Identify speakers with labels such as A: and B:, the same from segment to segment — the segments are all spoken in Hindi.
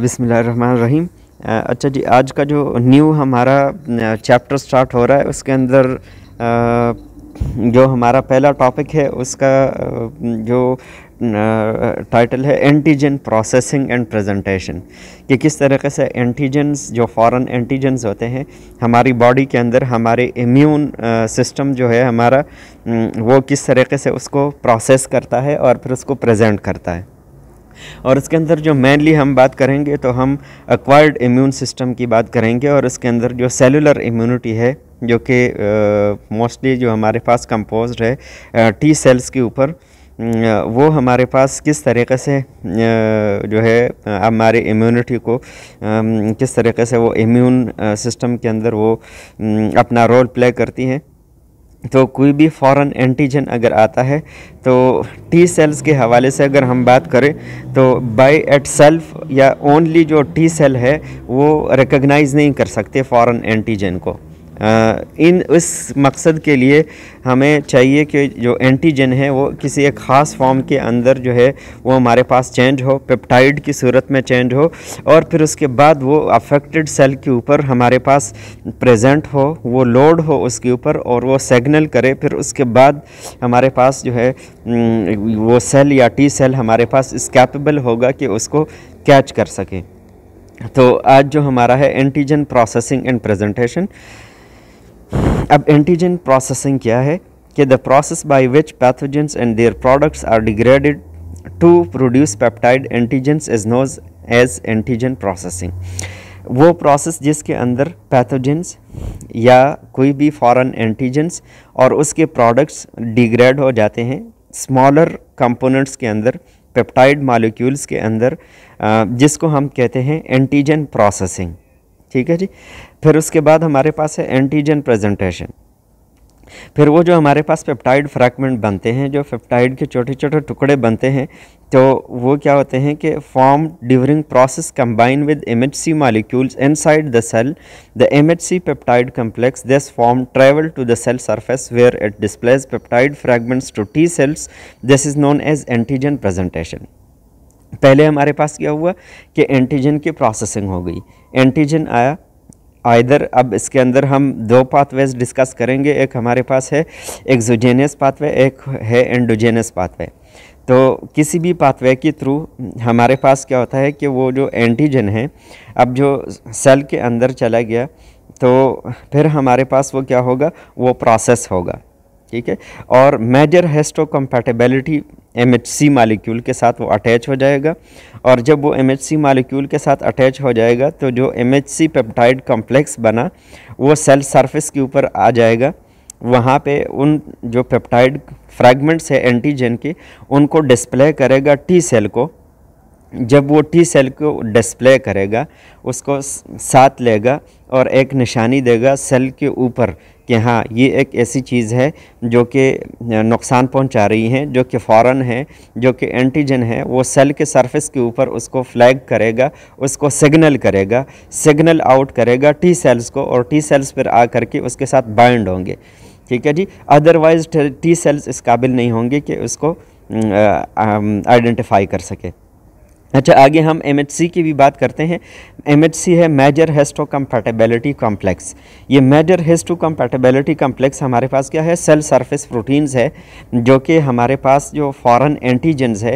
A: बिसमीम अच्छा जी आज का जो न्यू हमारा चैप्टर स्टार्ट हो रहा है उसके अंदर जो हमारा पहला टॉपिक है उसका जो टाइटल है एंटीजन प्रोसेसिंग एंड प्रेजेंटेशन कि किस तरीके से एंटीजन्स जो फॉरेन एंटीजन्स होते हैं हमारी बॉडी के अंदर हमारे इम्यून सिस्टम जो है हमारा वो किस तरीके से उसको प्रोसेस करता है और फिर उसको प्रेजेंट करता है और इसके अंदर जो मेनली हम बात करेंगे तो हम अक्वायर्ड इम्यून सिस्टम की बात करेंगे और इसके अंदर जो सेलुलर इम्यूनिटी है जो कि मोस्टली जो हमारे पास कंपोज है टी सेल्स के ऊपर वो हमारे पास किस तरीके से जो है हमारे इम्यूनिटी को किस तरीके से वो इम्यून सिस्टम के अंदर वो अपना रोल प्ले करती हैं तो कोई भी फॉरेन एंटीजन अगर आता है तो टी सेल्स के हवाले से अगर हम बात करें तो बाय एट सेल्फ या ओनली जो टी सेल है वो रिकग्नाइज़ नहीं कर सकते फॉरेन एंटीजन को इन इस मकसद के लिए हमें चाहिए कि जो एंटीजन है वो किसी एक ख़ास फॉर्म के अंदर जो है वो हमारे पास चेंज हो पेप्टाइड की सूरत में चेंज हो और फिर उसके बाद वो अफेक्टेड सेल के ऊपर हमारे पास प्रेजेंट हो वो लोड हो उसके ऊपर और वो सिग्नल करे फिर उसके बाद हमारे पास जो है वो सेल या टी सेल हमारे पास इसकेपेबल होगा कि उसको कैच कर सकें तो आज जो हमारा है एंटीजन प्रोसेसिंग एंड प्रेजेंटेशन अब एंटीजन प्रोसेसिंग क्या है कि the process by which pathogens and their products are degraded to produce peptide antigens is known as antigen processing वो प्रोसेस जिसके अंदर पैथोजेंस या कोई भी फॉरेन एंटीजेंस और उसके प्रोडक्ट्स डिग्रेड हो जाते हैं स्मॉलर कंपोनेंट्स के अंदर पेप्टाइड मालिक्यूल्स के अंदर जिसको हम कहते हैं एंटीजन प्रोसेसिंग ठीक है जी फिर उसके बाद हमारे पास है एंटीजन प्रेजेंटेशन फिर वो जो हमारे पास पेप्टाइड फ्रैगमेंट बनते हैं जो पेप्टाइड के छोटे छोटे टुकड़े बनते हैं तो वो क्या होते हैं कि form during process combine with MHC inside the cell the M H C peptide complex this form travel to the cell surface where it displays peptide fragments to T cells this is known as antigen presentation पहले हमारे पास क्या हुआ कि एंटीजन की प्रोसेसिंग हो गई एंटीजन आया आइदर अब इसके अंदर हम दो पाथवेज डिस्कस करेंगे एक हमारे पास है एक्जोजेनियस पाथवे एक है एंडोजेनियस पाथवे तो किसी भी पाथवे के थ्रू हमारे पास क्या होता है कि वो जो एंटीजन है अब जो सेल के अंदर चला गया तो फिर हमारे पास वो क्या होगा वो प्रोसेस होगा ठीक है और major histocompatibility M H C molecule के साथ वो अटैच हो जाएगा और जब वो एम एच सी मालिक्यूल के साथ अटैच हो जाएगा तो जो M H C peptide complex बना वो सेल सरफेस के ऊपर आ जाएगा वहाँ पे उन जो पेप्टाइड फ्रैगमेंट्स है एंटीजन के उनको डिस्प्ले करेगा टी सेल को जब वो टी सेल को डिस्प्ले करेगा उसको साथ लेगा और एक निशानी देगा सेल के ऊपर कि हाँ ये एक ऐसी चीज़ है जो कि नुकसान पहुंचा रही है जो कि फ़ौर है जो कि एंटीजन है वो सेल के सरफेस के ऊपर उसको फ्लैग करेगा उसको सिग्नल करेगा सिग्नल आउट करेगा टी सेल्स को और टी सेल्स पर आ करके उसके साथ बाइंड होंगे ठीक है जी अदरवाइज़ टी सेल्स इस काबिल नहीं होंगे कि उसको आइडेंटिफाई कर सके अच्छा आगे हम एम की भी बात करते हैं एम है मेजर हेस्टो कम्पैटिबिलिटी कॉम्प्लेक्स ये मेजर हेस्टो कम्पैटिबिलिटी कॉम्प्लेक्स हमारे पास क्या है सेल सरफेस प्रोटीन्स है जो कि हमारे पास जो फॉरेन एंटीजेंस है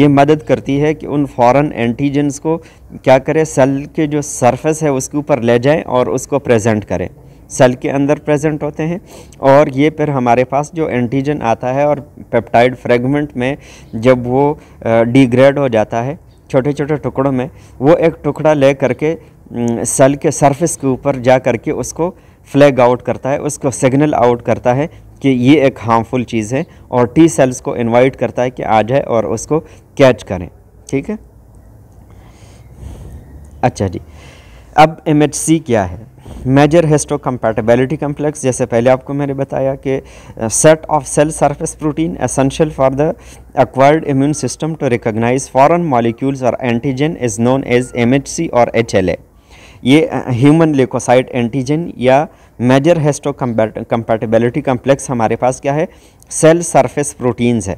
A: ये मदद करती है कि उन फॉरेन एंटीजेंस को क्या करें सेल के जो सरफेस है उसके ऊपर ले जाएँ और उसको प्रेजेंट करें सेल के अंदर प्रेजेंट होते हैं और ये फिर हमारे पास जो एंटीजन आता है और पेप्टाइड फ्रेगमेंट में जब वो डिग्रेड हो जाता है छोटे छोटे टुकड़ों में वो एक टुकड़ा ले करके सेल के सरफेस के ऊपर जा करके उसको फ्लैग आउट करता है उसको सिग्नल आउट करता है कि ये एक हार्मफुल चीज़ है और टी सेल्स को इनवाइट करता है कि आ जाए और उसको कैच करें ठीक है अच्छा जी अब एम क्या है मेजर हेस्टो कम्पैटबलिटी कम्प्लेक्स जैसे पहले आपको मैंने बताया कि set of cell surface protein essential for the acquired foreign system और antigen is known as M H C और एच एल ए ये ह्यूमन लेकोसाइट एंटीजन या मेजर हेस्टो कंपेटेबिलिटी कम्प्लेक्स हमारे पास क्या है सेल सरफेस प्रोटीन्स है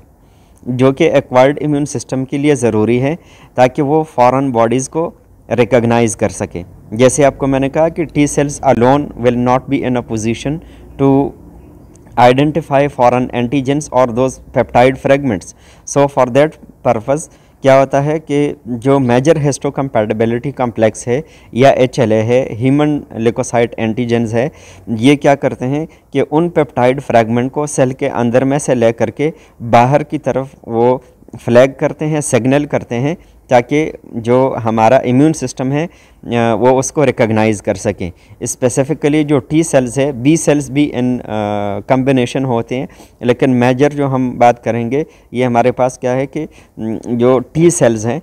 A: जो कि एक्वायर्ड इम्यून सिस्टम के लिए ज़रूरी है ताकि वो फॉरन बॉडीज़ को रिकोगनाइज कर सके जैसे आपको मैंने कहा कि T cells alone will not be in a position to identify foreign antigens और those peptide fragments so for that purpose क्या होता है कि जो मेजर हेस्टो कंपेटेबिलिटी कॉम्प्लेक्स है या एच एल ए है ह्यूमन लिकोसाइट एंटीजेंस है ये क्या करते हैं कि उन पेप्टाइड फ्रैगमेंट को सेल के अंदर में से ले करके बाहर की तरफ वो फ्लैग करते हैं सिग्नल करते हैं ताकि जो हमारा इम्यून सिस्टम है वो उसको रिकॉग्नाइज़ कर सकें स्पेसिफ़िकली जो टी सेल्स है बी सेल्स भी इन कम्बिनेशन होते हैं लेकिन मेजर जो हम बात करेंगे ये हमारे पास क्या है कि जो टी सेल्स हैं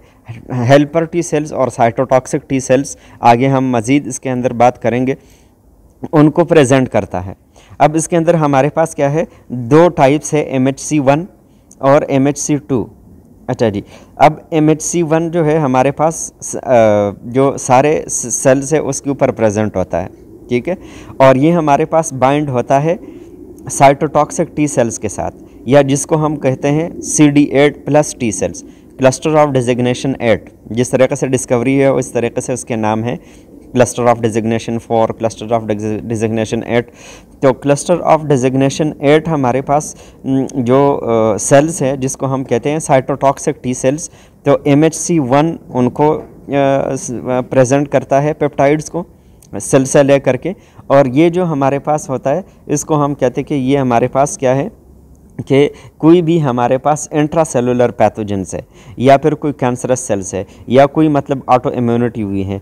A: हेल्पर टी सेल्स और साइटोटॉक्सिक टी सेल्स आगे हम मज़ीद इसके अंदर बात करेंगे उनको प्रेजेंट करता है अब इसके अंदर हमारे पास क्या है दो टाइप्स है एम एच सी वन और एम एच सी टू अच्छा जी अब एम एच सी वन जो है हमारे पास जो सारे सेल्स है उसके ऊपर प्रेजेंट होता है ठीक है और ये हमारे पास बाइंड होता है साइटोटॉक्सिक टी सेल्स के साथ या जिसको हम कहते हैं C D eight plus T cells cluster of designation eight जिस तरीके से डिस्कवरी है उस तरीके से उसके नाम है cluster of designation four cluster of designation eight तो क्लस्टर ऑफ़ डिजिग्नेशन एट हमारे पास जो सेल्स uh, है जिसको हम कहते हैं साइटोटॉक्सिक टी सेल्स तो एम एच सी वन उनको प्रेजेंट uh, करता है पेप्टाइड्स को सेल से ले करके और ये जो हमारे पास होता है इसको हम कहते हैं कि ये हमारे पास क्या है कि कोई भी हमारे पास इंट्रासेलुलर पैथोजेंस है या फिर कोई कैंसरस सेल्स है या कोई मतलब ऑटो इम्यूनिटी हुई है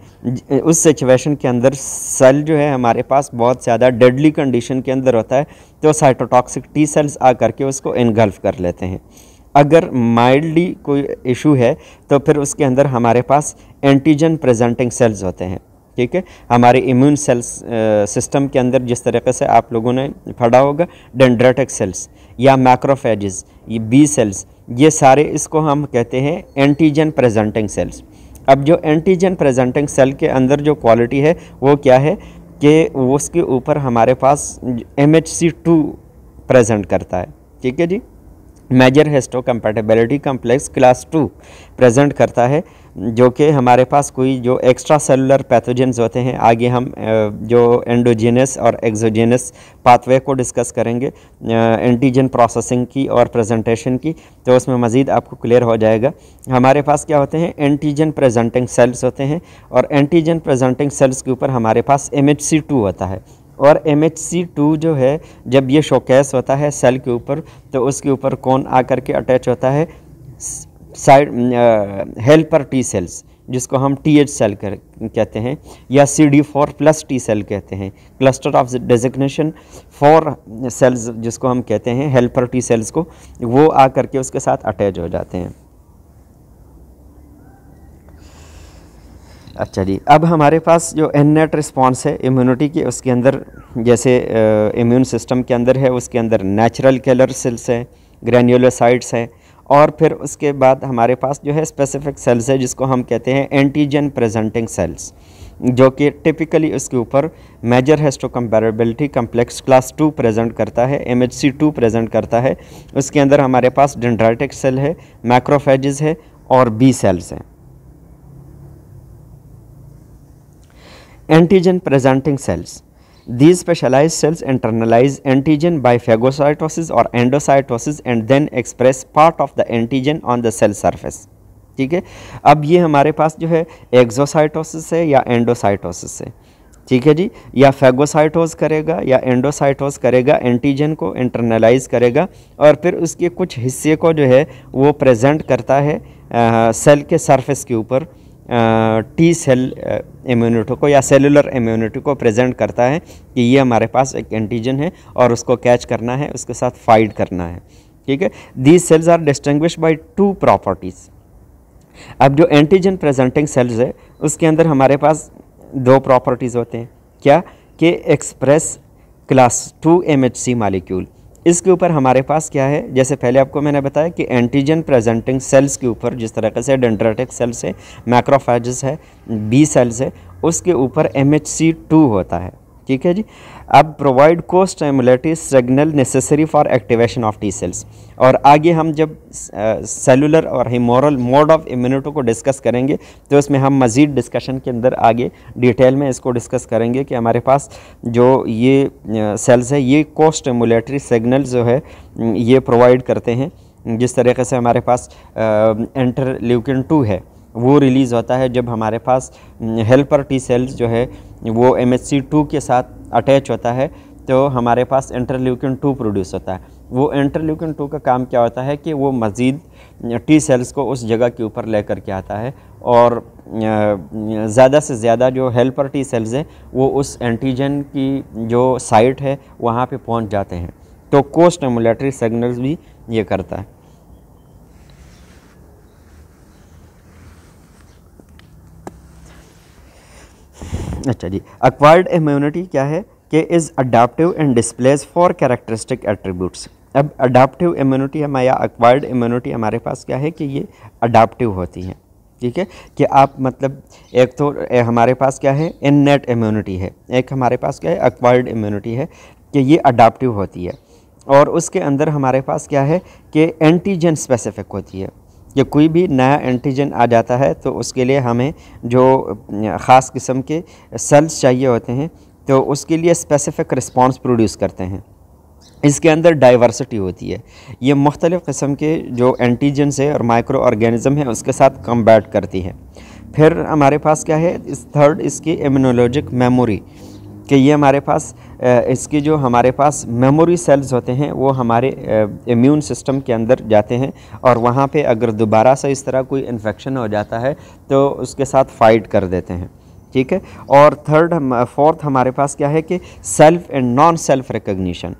A: उस सिचुएशन के अंदर सेल जो है हमारे पास बहुत ज़्यादा डेडली कंडीशन के अंदर होता है तो साइटोटॉक्सिक टी सेल्स आ करके उसको इनगल्फ कर लेते हैं अगर माइल्डली कोई इशू है तो फिर उसके अंदर हमारे पास एंटीजन प्रेजेंटिंग सेल्स होते हैं ठीक है हमारे इम्यून सेल्स सिस्टम के अंदर जिस तरीके से आप लोगों ने पढ़ा होगा डेंड्रेटिक सेल्स या मैक्रोफेजिस ये बी सेल्स ये सारे इसको हम कहते हैं एंटीजन प्रेजेंटिंग सेल्स अब जो एंटीजन प्रेजेंटिंग सेल के अंदर जो क्वालिटी है वो क्या है कि उसके ऊपर हमारे पास M H C two present करता है ठीक है जी major histocompatibility complex class two present करता है जो कि हमारे पास कोई जो एक्स्ट्रा सेलुलर पैथोजेंस होते हैं आगे हम जो एंडोजेनस और एक्सोजेनस पाथवे को डिस्कस करेंगे एंटीजन प्रोसेसिंग की और प्रेजेंटेशन की तो उसमें मज़ीद आपको क्लियर हो जाएगा हमारे पास क्या होते हैं एंटीजन प्रेजेंटिंग सेल्स होते हैं और एंटीजन प्रेजेंटिंग सेल्स के ऊपर हमारे पास एम होता है और एम जो है जब ये शोकेस होता है सेल के ऊपर तो उसके ऊपर कौन आ के अटैच होता है साइड हेल्पर टी सेल्स जिसको हम टी एच सेल कर, कहते हैं या C D four plus T cell कहते हैं cluster of designation four cells जिसको हम कहते हैं हेल्पर टी सेल्स को वो आ करके उसके साथ अटैच हो जाते हैं अच्छा जी अब हमारे पास जो एन नेट रिस्पॉन्स है इम्यूनिटी के उसके अंदर जैसे इम्यून सिस्टम के अंदर है उसके अंदर नेचुरल कलर सेल्स हैं ग्रैन्यूलोसाइट्स हैं और फिर उसके बाद हमारे पास जो है स्पेसिफिक सेल्स है जिसको हम कहते हैं एंटीजन प्रेजेंटिंग सेल्स जो कि टिपिकली उसके ऊपर major histocompatibility complex class two present करता है M H C two present करता है उसके अंदर हमारे पास डेंड्राइटिक सेल है मैक्रोफेजेस है और बी सेल्स हैं antigen presenting cells the specialise cells internalise antigen by phagocytosis और endocytosis and then express part of the antigen on the cell surface ठीक है अब ये हमारे पास जो है एक्जोसाइटोसिस है या एंडोसाइटोसिस है ठीक है जी या फेगोसाइटोस करेगा या एंडोसाइटोस करेगा एंटीजन को इंटरनलाइज करेगा और फिर उसके कुछ हिस्से को जो है वो प्रेजेंट करता है आ, सेल के सरफेस के ऊपर टी सेल इम्यूनिटी को या सेलुलर इम्यूनिटी को प्रेजेंट करता है कि ये हमारे पास एक एंटीजन है और उसको कैच करना है उसके साथ फाइट करना है ठीक है these cells are distinguish by two properties अब जो एंटीजन प्रेजेंटिंग सेल्स है उसके अंदर हमारे पास दो प्रॉपर्टीज़ होते हैं क्या कि express class two M H C molecule इसके ऊपर हमारे पास क्या है जैसे पहले आपको मैंने बताया कि एंटीजन प्रेजेंटिंग सेल्स के ऊपर जिस तरह से डेंड्राटिक सेल्स है मैक्रोफाइजिस है बी सेल्स है उसके ऊपर एम टू होता है ठीक है जी अब provide costimulatory signal necessary for activation of T cells और आगे हम जब सेलुलर और हिमोरल मोड ऑफ इम्यूनिटी को डिस्कस करेंगे तो इसमें हम मज़ीद डिस्कशन के अंदर आगे डिटेल में इसको डिस्कस करेंगे कि हमारे पास जो ये सेल्स है ये को स्टेमुलेटरी सिग्नल जो है ये प्रोवाइड करते हैं जिस तरीके से हमारे पास एंटर टू है वो रिलीज़ होता है जब हमारे पास हेल्पर टी सेल्स जो है वो एम सी टू के साथ अटैच होता है तो हमारे पास इंटरल्यूकिन टू प्रोड्यूस होता है वो इंटरल्यूकिन टू का काम क्या होता है कि वो मज़ीद टी सेल्स को उस जगह के ऊपर ले करके आता है और ज़्यादा से ज़्यादा जो हेल्पर टी सेल्स हैं वो उस एंटीजन की जो साइट है वहाँ पे पहुँच जाते हैं तो एमुलेटरी सिग्नल्स भी ये करता है अच्छा जी एक्वायर्ड इम्यूनिटी क्या है कि is adaptive and displays four characteristic attributes अब अडाप्टिव इम्यूनिटी हमारे या अक्वायर्ड इम्यूनिटी हमारे पास क्या है कि ये अडाप्टिव होती हैं ठीक है कि आप मतलब एक तो हमारे पास क्या है इन नेट इम्यूनिटी है एक हमारे पास क्या है अक्वायर्ड इम्यूनिटी है कि ये अडाप्टिव होती है और उसके अंदर हमारे पास क्या है कि एंटीजन स्पेसिफिक होती है या कोई भी नया एंटीजन आ जाता है तो उसके लिए हमें जो ख़ास किस्म के सेल्स चाहिए होते हैं तो उसके लिए स्पेसिफिक रिस्पांस प्रोड्यूस करते हैं इसके अंदर डाइवर्सिटी होती है ये मुख्तलिफ़ किस्म के जो एंटीजन है और माइक्रो ऑर्गेनिज़म है उसके साथ कम्बैट करती है फिर हमारे पास क्या है इस थर्ड इसकी इम्यूनोलॉजिक मेमोरी कि ये हमारे पास इसकी जो हमारे पास मेमोरी सेल्स होते हैं वो हमारे इम्यून सिस्टम के अंदर जाते हैं और वहाँ पे अगर दोबारा से इस तरह कोई इन्फेक्शन हो जाता है तो उसके साथ फ़ाइट कर देते हैं ठीक है और थर्ड फोर्थ हमारे पास क्या है कि self and non self recognition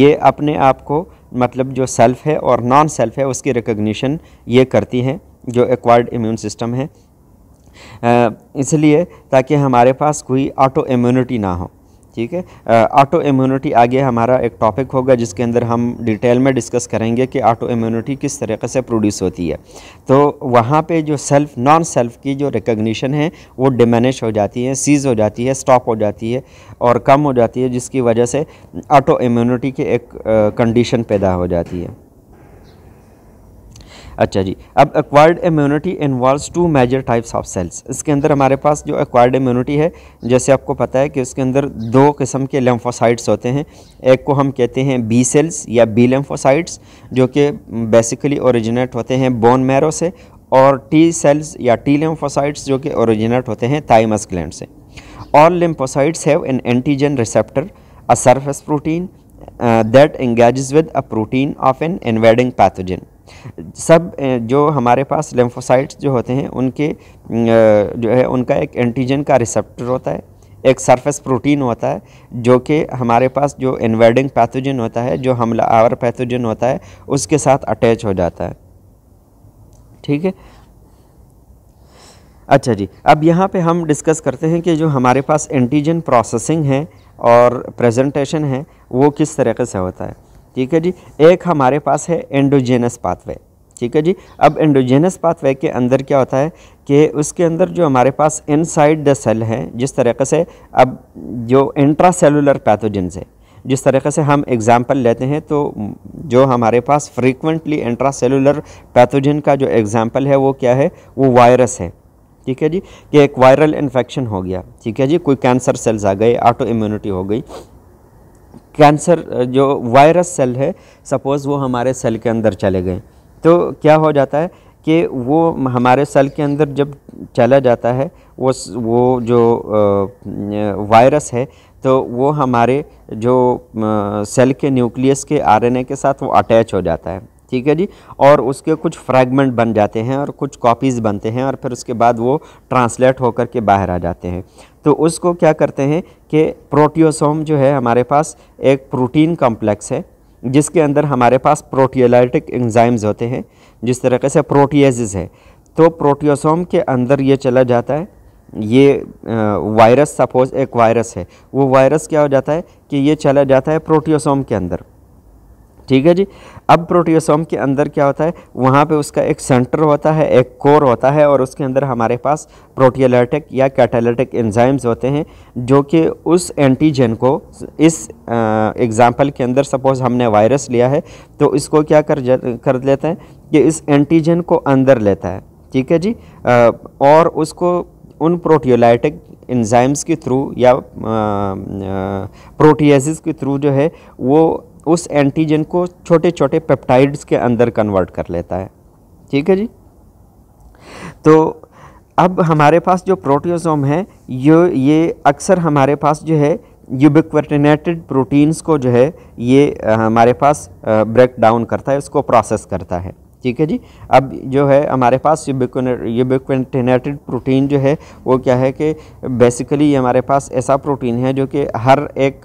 A: ये अपने आप को मतलब जो सेल्फ़ है और नॉन सेल्फ़ है उसकी रिकग्निशन ये करती हैं जो एक्वायर्ड इम्यून सिस्टम है इसलिए ताकि हमारे पास कोई ऑटो इम्यूनिटी ना हो ठीक है ऑटो इम्यूनिटी आगे हमारा एक टॉपिक होगा जिसके अंदर हम डिटेल में डिस्कस करेंगे कि ऑटो इम्यूनिटी किस तरीके से प्रोड्यूस होती है तो वहाँ पे जो सेल्फ नॉन सेल्फ की जो रिकग्निशन है वो डिमेनिश हो जाती है सीज़ हो जाती है स्टॉप हो जाती है और कम हो जाती है जिसकी वजह से ऑटो इम्यूनिटी की एक कंडीशन पैदा हो जाती है अच्छा जी अब acquired immunity involve two major types of cells इसके अंदर हमारे पास जो एक्वायर्ड इम्यूनिटी है जैसे आपको पता है कि उसके अंदर दो किस्म के लेम्फोसाइट्स होते हैं एक को हम कहते हैं बी सेल्स या बी लेम्फोसाइट्स जो कि बेसिकली ओरिजिनेट होते हैं बोन मैरो से और टी सेल्स या टी लेम्फोसाइट्स जो कि ओरिजिनेट होते हैं थाइमस ग्लैंड से all lymphocytes have an antigen receptor a surface protein that engage with a protein of an invading pathogen सब जो हमारे पास लेम्फोसाइट्स जो होते हैं उनके जो है उनका एक एंटीजन का रिसेप्टर होता है एक सरफेस प्रोटीन होता है जो कि हमारे पास जो इन्वेडिंग पैथोजन होता है जो हमला आवर पैथोजन होता है उसके साथ अटैच हो जाता है ठीक है अच्छा जी अब यहाँ पे हम डिस्कस करते हैं कि जो हमारे पास एंटीजन प्रोसेसिंग है और प्रेजेंटेशन है वो किस तरीके से होता है ठीक है जी एक हमारे पास है एंडोजेनस पाथवे ठीक है जी अब एंडोजेनस पाथवे के अंदर क्या होता है कि उसके अंदर जो हमारे पास इनसाइड द सेल है जिस तरीके से अब जो इंट्रा सेलुलर पैथोजेंस है जिस तरीके से हम एग्ज़ाम्पल लेते हैं तो जो हमारे पास फ्रीक्वेंटली इंट्रा सेलुलर पैथोजन का जो एग्ज़ाम्पल है वो क्या है वो वायरस है ठीक है जी कि एक वायरल इन्फेक्शन हो गया ठीक है जी कोई कैंसर सेल्स आ गए ऑटो इम्यूनिटी हो गई कैंसर uh, जो वायरस सेल है सपोज़ वो हमारे सेल के अंदर चले गए तो क्या हो जाता है कि वो हमारे सेल के अंदर जब चला जाता है वो वो जो वायरस uh, uh, है तो वो हमारे जो सेल के न्यूक्लियस के आरएनए के साथ वो अटैच हो जाता है ठीक है जी और उसके कुछ फ्रैगमेंट बन जाते हैं और कुछ कॉपीज़ बनते हैं और फिर उसके बाद वो ट्रांसलेट होकर के बाहर आ जाते हैं तो उसको क्या करते हैं कि प्रोटियोसोम जो है हमारे पास एक प्रोटीन कॉम्प्लेक्स है जिसके अंदर हमारे पास प्रोटियोलाइटिक एंजाइम्स होते हैं जिस तरीके से प्रोटीजेज है तो प्रोटियोसोम के अंदर ये चला जाता है ये वायरस सपोज एक वायरस है वो वायरस क्या हो जाता है कि ये चला जाता है प्रोटियोसोम के अंदर ठीक है जी अब प्रोटियोसोम के अंदर क्या होता है वहाँ पे उसका एक सेंटर होता है एक कोर होता है और उसके अंदर हमारे पास प्रोटियोलैटिक या कैटालिटिक एंजाइम्स होते हैं जो कि उस एंटीजन को इस एग्ज़ाम्पल के अंदर सपोज़ हमने वायरस लिया है तो इसको क्या कर कर लेते हैं कि इस एंटीजन को अंदर लेता है ठीक है जी आ, और उसको उन प्रोटियोलाइटिक इंजाइम्स के थ्रू या प्रोटीएसिस के थ्रू जो है वो उस एंटीजन को छोटे छोटे पेप्टाइड्स के अंदर कन्वर्ट कर लेता है ठीक है जी तो अब हमारे पास जो प्रोटियोसोम है ये ये अक्सर हमारे पास जो है यूबिक्वर्टिनेटेड प्रोटीन्स को जो है ये हमारे पास ब्रेक डाउन करता है उसको प्रोसेस करता है ठीक है जी अब जो है हमारे पास यूबिकटेनेटेड प्रोटीन जो है वो क्या है कि बेसिकली ये हमारे पास ऐसा प्रोटीन है जो कि हर एक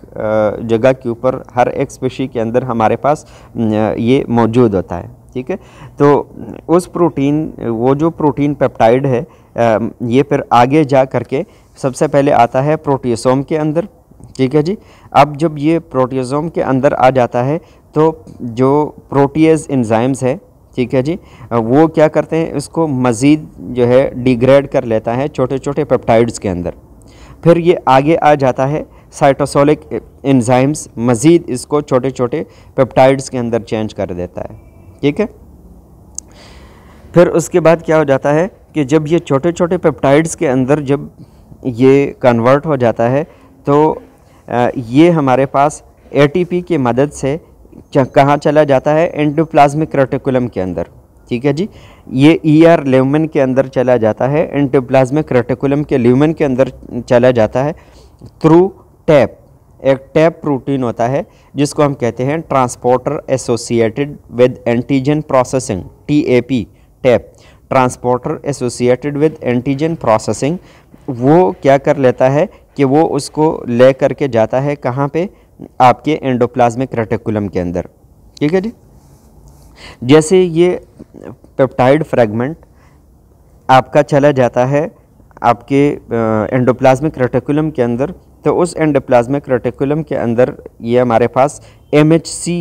A: जगह के ऊपर हर एक स्पेशी के अंदर हमारे पास ये मौजूद होता है ठीक है तो उस प्रोटीन वो जो प्रोटीन पेप्टाइड है ये फिर आगे जा करके सबसे पहले आता है प्रोटीसोम के अंदर ठीक है जी अब जब ये प्रोटीसोम के अंदर आ जाता है तो जो प्रोटीज इन्ज़ाइम्स है ठीक है जी वो क्या करते हैं इसको मज़ीद जो है डिग्रेड कर लेता है छोटे छोटे पेप्टाइड्स के अंदर फिर ये आगे आ जाता है साइटोसोलिक एंजाइम्स मज़ीद इसको छोटे छोटे पेप्टाइड्स के अंदर चेंज कर देता है ठीक है फिर उसके बाद क्या हो जाता है कि जब ये छोटे छोटे पेप्टाइड्स के अंदर जब ये कन्वर्ट हो जाता है तो ये हमारे पास एटीपी की मदद से कहाँ चला जाता है एंटोप्लाज्मिक रेटिकुलम के अंदर ठीक है जी ये ई आर ल्यूमन के अंदर चला जाता है एंटोप्लाज्मिक रेटिकुलम के ल्यूमन के अंदर चला जाता है थ्रू टैप एक टैप प्रोटीन होता है जिसको हम कहते हैं transporter associated with antigen processing T A P TAP transporter associated with antigen processing वो क्या कर लेता है कि वो उसको ले करके जाता है कहाँ पे आपके एंडोप्लाज्मिक रेटिकुलम के अंदर ठीक है जी जैसे ये पेप्टाइड फ्रेगमेंट आपका चला जाता है आपके एंडोप्लाज्मिक रेटिकुलम के अंदर तो उस एंडोप्लाज्मिक रेटिकुलम के अंदर ये हमारे पास एम एच सी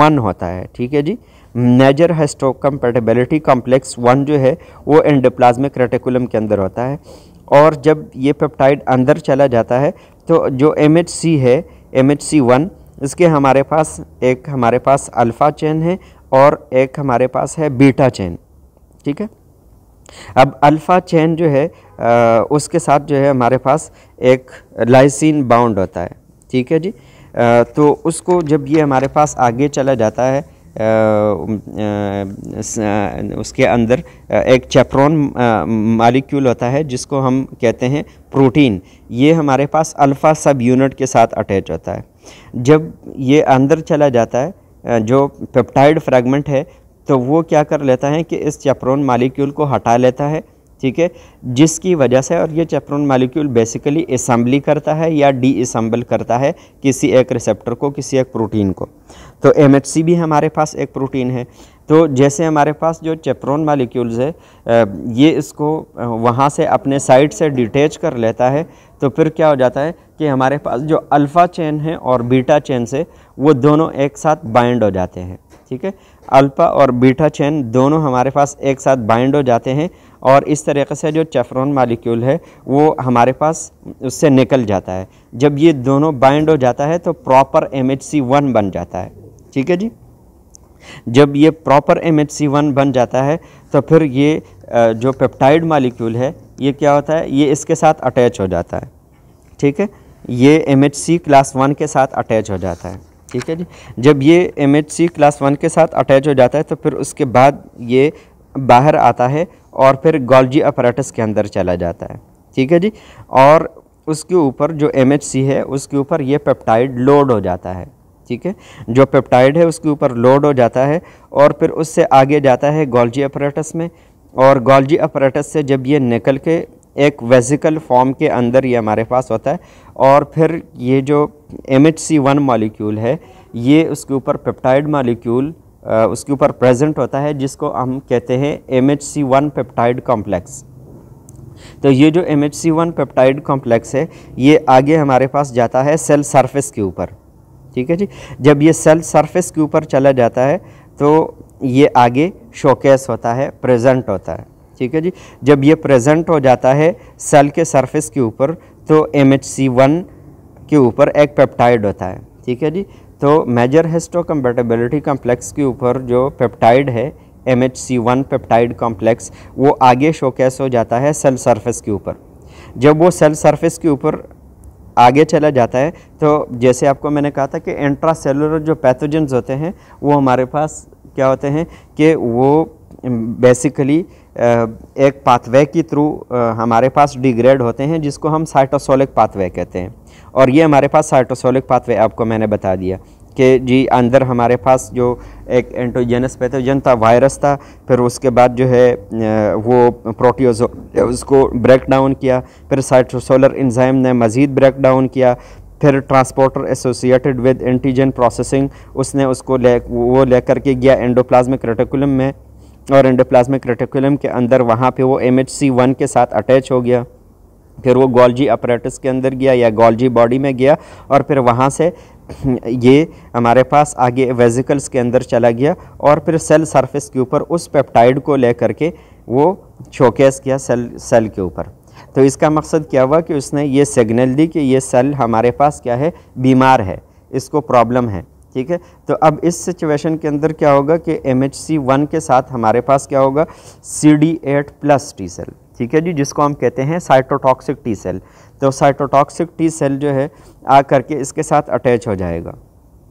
A: वन होता है ठीक है जी major histocompatibility complex one जो है वो एंडोप्लाज्मिक रेटिकुलम के अंदर होता है और जब ये पेप्टाइड अंदर चला जाता है तो जो एम एच सी है एम एच सी वन इसके हमारे पास एक हमारे पास अल्फ़ा चैन है और एक हमारे पास है बीटा चैन ठीक है अब अल्फ़ा चैन जो है आ, उसके साथ जो है हमारे पास एक लाइसिन बाउंड होता है ठीक है जी आ, तो उसको जब ये हमारे पास आगे चला जाता है उसके अंदर एक चैप्रॉन मालिक्यूल होता है जिसको हम कहते हैं प्रोटीन ये हमारे पास अल्फ़ा सब यूनिट के साथ अटैच होता है जब ये अंदर चला जाता है जो पेप्टाइड फ्रैगमेंट है तो वो क्या कर लेता है कि इस चैप्रॉन मालिक्यूल को हटा लेता है ठीक है जिसकी वजह से और ये चैप्रॉन मालिक्यूल बेसिकली असम्बली करता है या डी असम्बल करता है किसी एक रिसेप्टर को किसी एक प्रोटीन को तो एम भी हमारे पास एक प्रोटीन है तो जैसे हमारे पास जो चेप्रोन मालिक्यूल्स है ये इसको वहाँ से अपने साइड से डिटेच कर लेता है तो फिर क्या हो जाता है कि हमारे पास जो अल्फ़ा चेन है और बीटा चेन से वो दोनों एक साथ बाइंड हो जाते हैं ठीक है अल्फ़ा और बीटा चेन दोनों हमारे पास एक साथ बाइंड हो जाते हैं और इस तरीके से जो चेफ्रोन मालिक्यूल है वो हमारे पास उससे निकल जाता है जब ये दोनों बाइंड हो जाता है तो proper M H C one बन जाता है ठीक है जी जब ये proper M H C one बन जाता है तो फिर ये जो पेप्टाइड मालिक्यूल है ये क्या होता है ये इसके साथ अटैच हो जाता है ठीक है ये M H C class one के साथ अटैच हो जाता है ठीक है जी जब ये M H C class one के साथ अटैच हो जाता है तो फिर उसके बाद ये बाहर आता है और फिर गोल्जी अपराटस के अंदर चला जाता है ठीक है जी और उसके ऊपर जो एम एच सी है उसके ऊपर ये पेप्टाइड लोड हो जाता है ठीक है जो पेप्टाइड है उसके ऊपर लोड हो जाता है और फिर उससे आगे जाता है गोल्जी अपरेटस में और गोल्जी अपरेटस से जब ये निकल के एक वेजिकल फॉर्म के अंदर ये हमारे पास होता है और फिर ये जो M H C one molecule है ये उसके ऊपर पेप्टाइड मालिक्यूल उसके ऊपर प्रेजेंट होता है जिसको हम कहते हैं M H C one peptide complex तो ये जो M H C one peptide complex है ये आगे हमारे पास जाता है सेल सरफेस के ऊपर ठीक है जी जब ये सेल सरफेस के ऊपर चला जाता है तो ये आगे शोकेस होता है प्रेजेंट होता है ठीक है जी जब ये प्रेजेंट हो जाता है सेल के सरफेस के ऊपर तो एम एच सी वन के ऊपर एक पेप्टाइड होता है ठीक है जी तो मेजर हेस्टोकम्पेटेबिलिटी कॉम्प्लेक्स के ऊपर जो पेप्टाइड है M H C one peptide complex वो आगे शोकेस हो जाता है सेल सरफेस के ऊपर जब वो सेल सरफेस के ऊपर आगे चला जाता है तो जैसे आपको मैंने कहा था कि एंट्रासेलुलर जो पैथोजेंस होते हैं वो हमारे पास क्या होते हैं कि वो बेसिकली एक पाथवे के थ्रू हमारे पास डिग्रेड होते हैं जिसको हम साइटोसोलिक पाथवे कहते हैं और ये हमारे पास साइटोसोलिक पाथवे आपको मैंने बता दिया कि जी अंदर हमारे पास जो एक एंटोजेनस पैथोजन था वायरस था फिर उसके बाद जो है वो प्रोटीज उसको ब्रेक डाउन किया फिर साइट्रोसोलर इंजाइम ने मज़ीद ब्रेक डाउन किया फिर transporter associated with antigen processing उसने उसको ले वो लेकर के गया एंडोप्लाज्मिक रेटिकुलम में और एंडोप्लाज्मिक रेटिकुलम के अंदर वहाँ पे वो एम एच सी वन के साथ अटैच हो गया फिर वो गोल्जी अपरेटस के अंदर गया या गोल्जी बॉडी में गया और फिर वहाँ से ये हमारे पास आगे वेजिकल्स के अंदर चला गया और फिर सेल सरफेस के ऊपर उस पेप्टाइड को ले करके वो शोकेस किया सेल सेल के ऊपर तो इसका मकसद क्या हुआ कि उसने ये सिग्नल दी कि ये सेल हमारे पास क्या है बीमार है इसको प्रॉब्लम है ठीक है तो अब इस सिचुएशन के अंदर क्या होगा कि एम एच सी वन के साथ हमारे पास क्या होगा C D eight plus T cell ठीक है जी जिसको हम कहते हैं साइटोटॉक्सिक टी सेल तो साइटोटॉक्सिक टी सेल जो है आ करके इसके साथ अटैच हो जाएगा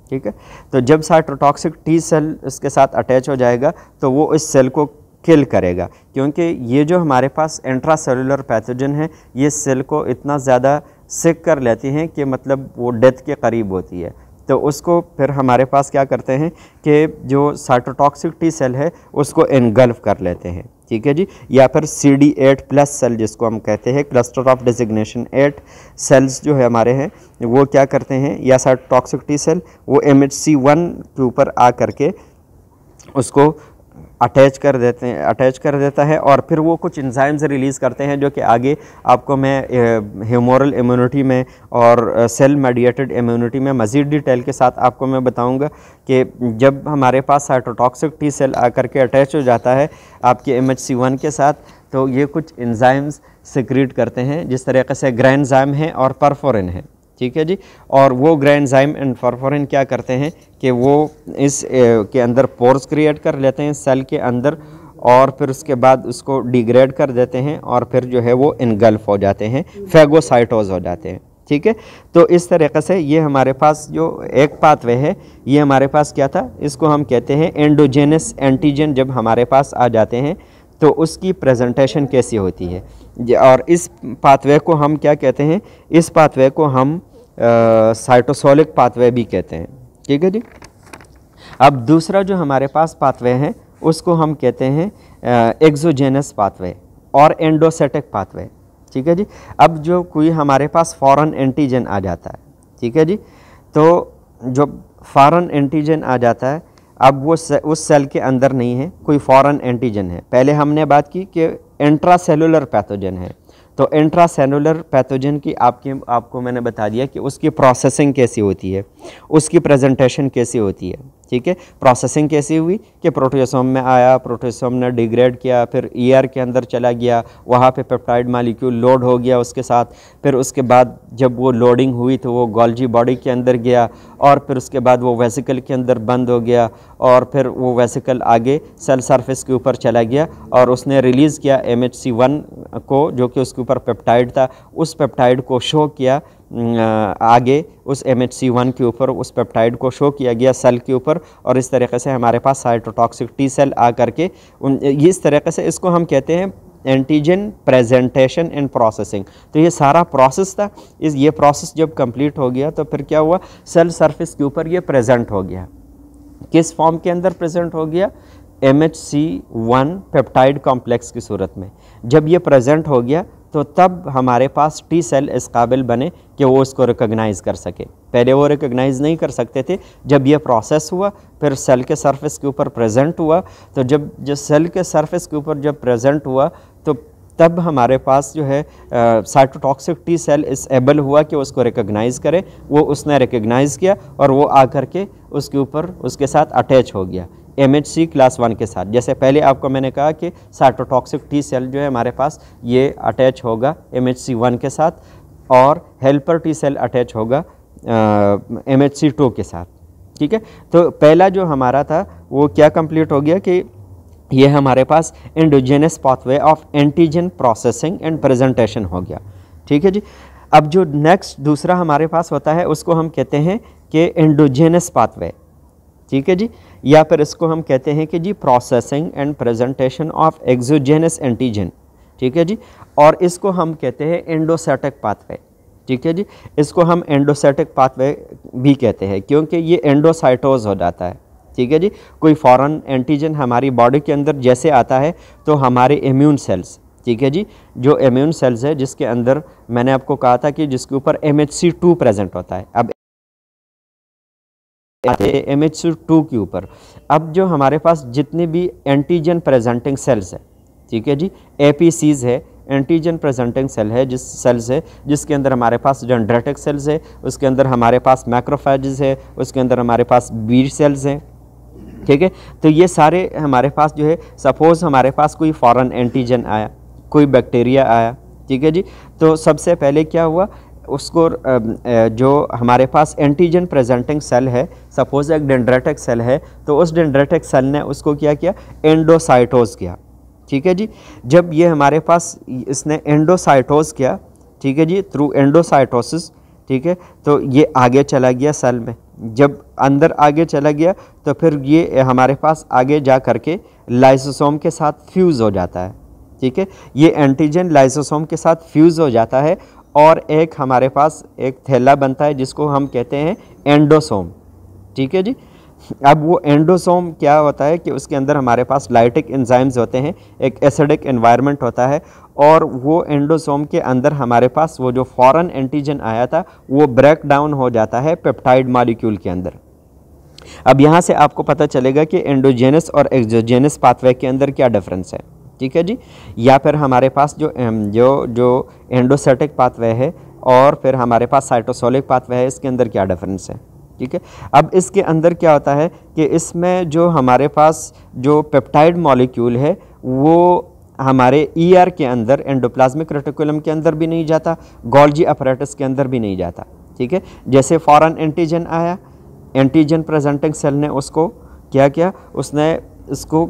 A: ठीक है तो जब साइटोटॉक्सिक टी सेल इसके साथ अटैच हो जाएगा तो वो इस सेल को किल करेगा क्योंकि ये जो हमारे पास सेलुलर पैथोजन है ये सेल को इतना ज़्यादा सिक कर लेती हैं कि मतलब वो डेथ के करीब होती है तो उसको फिर हमारे पास क्या करते हैं कि जो साइटोटॉक्सिक टी सेल है उसको इनगल्फ कर लेते हैं ठीक है जी या फिर C D eight plus cell जिसको हम कहते हैं cluster of designation eight cells जो है हमारे हैं वो क्या करते हैं या सर टॉक्सिक टी सेल वो एम एच सी वन के ऊपर आ करके उसको अटैच कर देते हैं अटैच कर देता है और फिर वो कुछ इंजाइम्स रिलीज़ करते हैं जो कि आगे आपको मैं ह्यूमोरल इम्यूनिटी में और सेल मेडिएटेड इम्यूनिटी में मज़ीद डिटेल के साथ आपको मैं बताऊंगा कि जब हमारे पास साइटोटॉक्सिक टी सेल आकर के अटैच हो जाता है आपके एम वन के साथ तो ये कुछ इंजाइम्स सिक्रीट करते हैं जिस तरीके से ग्रैंडजाम है और परफोरन है ठीक है जी और वो ग्रैंडजाइम एंड फरफोरिन क्या करते हैं कि वो इस के अंदर पोर्स क्रिएट कर लेते हैं सेल के अंदर और फिर उसके बाद उसको डिग्रेड कर देते हैं और फिर जो है वो इनगल्फ हो जाते हैं फेगोसाइटोज हो जाते हैं ठीक है तो इस तरीके से ये हमारे पास जो एक पाथवे है ये हमारे पास क्या था इसको हम कहते हैं एंडोजेनस एंटीजन जब हमारे पास आ जाते हैं तो उसकी प्रेजेंटेशन कैसी होती है और इस पाथवे को हम क्या कहते हैं इस पाथवे को हम साइटोसोलिक पाथवे भी कहते हैं ठीक है जी अब दूसरा जो हमारे पास पाथवे हैं उसको हम कहते हैं एक्जोजेनस पाथवे और एंडोसेटिक पाथवे ठीक है जी अब जो कोई हमारे पास फॉरेन एंटीजन आ जाता है ठीक है जी तो जो फॉरेन एंटीजन आ जाता है अब वो से, उस सेल के अंदर नहीं है कोई फॉरेन एंटीजन है पहले हमने बात की कि सेलुलर पैथोजन है तो इंट्रासेलुलर पैथोजन की आपकी आपको मैंने बता दिया कि उसकी प्रोसेसिंग कैसी होती है उसकी प्रेजेंटेशन कैसी होती है ठीक है प्रोसेसिंग कैसी हुई कि प्रोटोसोम में आया प्रोटोसोम ने डिग्रेड किया फिर ईयर e के अंदर चला गया वहाँ पे पेप्टाइड मालिक्यूल लोड हो गया उसके साथ फिर उसके बाद जब वो लोडिंग हुई तो वो गोल्जी बॉडी के अंदर गया और फिर उसके बाद वो वेसिकल के अंदर बंद हो गया और फिर वो वेसिकल आगे सेल सरफेस के ऊपर चला गया और उसने रिलीज़ किया एम को जो कि उसके ऊपर पेप्टाइड था उस पेप्टाइड को शो किया आगे उस एम एच सी वन के ऊपर उस पेप्टाइड को शो किया गया सेल के ऊपर और इस तरीके से हमारे पास साइटोटॉक्सिक टी सेल आ करके उन इस तरीके से इसको हम कहते हैं एंटीजन प्रेजेंटेशन एंड प्रोसेसिंग तो ये सारा प्रोसेस था इस ये प्रोसेस जब कंप्लीट हो गया तो फिर क्या हुआ सेल सरफेस के ऊपर ये प्रेजेंट हो गया किस फॉर्म के अंदर प्रेजेंट हो गया M H C one peptide complex की सूरत में जब ये प्रेजेंट हो गया तो तब हमारे पास टी सेल इस काबिल बने कि वो उसको रिकोगनाइज़ कर सके पहले वो रिकोगनाइज़ नहीं कर सकते थे जब ये प्रोसेस हुआ फिर सेल के सरफेस के ऊपर प्रेजेंट हुआ तो जब जो सेल के सरफेस के ऊपर जब प्रेजेंट हुआ तो तब हमारे पास जो है साइटोटॉक्सिक टी सेल इस एबल हुआ कि उसको रिकोगनाइज़ करे वो उसने रिकगनाइज़ किया और वो आकर के उसके ऊपर उसके साथ अटैच हो गया सी क्लास वन के साथ जैसे पहले आपको मैंने कहा कि साइटोटॉक्सिक टी सेल जो है हमारे पास ये अटैच होगा सी वन के साथ और हेल्पर टी सेल अटैच होगा सी टू के साथ ठीक है तो पहला जो हमारा था वो क्या कंप्लीट हो गया कि ये हमारे पास endogenous pathway of antigen processing and presentation हो गया ठीक है जी अब जो नेक्स्ट दूसरा हमारे पास होता है उसको हम कहते हैं कि एंडोजेनस पाथवे ठीक है जी या फिर इसको हम कहते हैं कि जी processing and presentation of exogenous antigen ठीक है जी और इसको हम कहते हैं एंडोसेटिक पाथवे ठीक है जी इसको हम एंडोसेटिक पाथवे भी कहते हैं क्योंकि ये एंडोसाइटोज हो जाता है ठीक है जी कोई फॉरेन एंटीजन हमारी बॉडी के अंदर जैसे आता है तो हमारे इम्यून सेल्स ठीक है जी जो इम्यून सेल्स है जिसके अंदर मैंने आपको कहा था कि जिसके ऊपर M H C two present होता है अब एम एच टू के ऊपर अब जो हमारे पास जितने भी एंटीजन प्रेजेंटिंग सेल्स है ठीक है जी ए पी सीज है एंटीजन प्रेजेंटिंग सेल है जिस सेल्स है जिसके अंदर हमारे पास डेंड्रेटिक सेल्स है उसके अंदर हमारे पास मैक्रोफेजेस है उसके अंदर हमारे पास बी सेल्स हैं ठीक है तो ये सारे हमारे पास जो है सपोज़ हमारे पास कोई फॉरेन एंटीजन आया कोई बैक्टीरिया आया ठीक है जी तो सबसे पहले क्या हुआ उसको जो हमारे पास एंटीजन प्रेजेंटिंग सेल है सपोज एक डेंड्रेटिक सेल है तो उस डेंड्रेटिक सेल ने उसको क्या किया एंडोसाइटोज किया ठीक है जी जब ये हमारे पास इसने एंडोसाइटोज किया ठीक है जी थ्रू एंडोसाइटोसिस ठीक है तो ये आगे चला गया सेल में जब अंदर आगे चला गया तो फिर ये हमारे पास आगे जा करके लाइसोसोम के साथ फ्यूज़ हो जाता है ठीक है ये एंटीजन लाइसोसोम के साथ फ्यूज़ हो जाता है और एक हमारे पास एक थैला बनता है जिसको हम कहते हैं एंडोसोम ठीक है जी अब वो एंडोसोम क्या होता है कि उसके अंदर हमारे पास लाइटिक एंजाइम्स होते हैं एक एसिडिक एनवायरनमेंट होता है और वो एंडोसोम के अंदर हमारे पास वो जो फॉरेन एंटीजन आया था वो ब्रेक डाउन हो जाता है पेप्टाइड मालिक्यूल के अंदर अब यहाँ से आपको पता चलेगा कि एंडोजेनस और एक्जोजेनस पाथवे के अंदर क्या डिफरेंस है ठीक है जी या फिर हमारे पास जो जो जो एंडोसेटिक पाथवे है और फिर हमारे पास साइटोसोलिक पाथवे है इसके अंदर क्या डिफरेंस है ठीक है अब इसके अंदर क्या होता है कि इसमें जो हमारे पास जो पेप्टाइड मॉलिक्यूल है वो हमारे ईआर e ER के अंदर एंडोप्लाज्मिक रेटिकुलम के अंदर भी नहीं जाता गोल्जी अपरेटस के अंदर भी नहीं जाता ठीक है जैसे फॉरन एंटीजन आया एंटीजन प्रेजेंटिंग सेल ने उसको क्या किया उसने इसको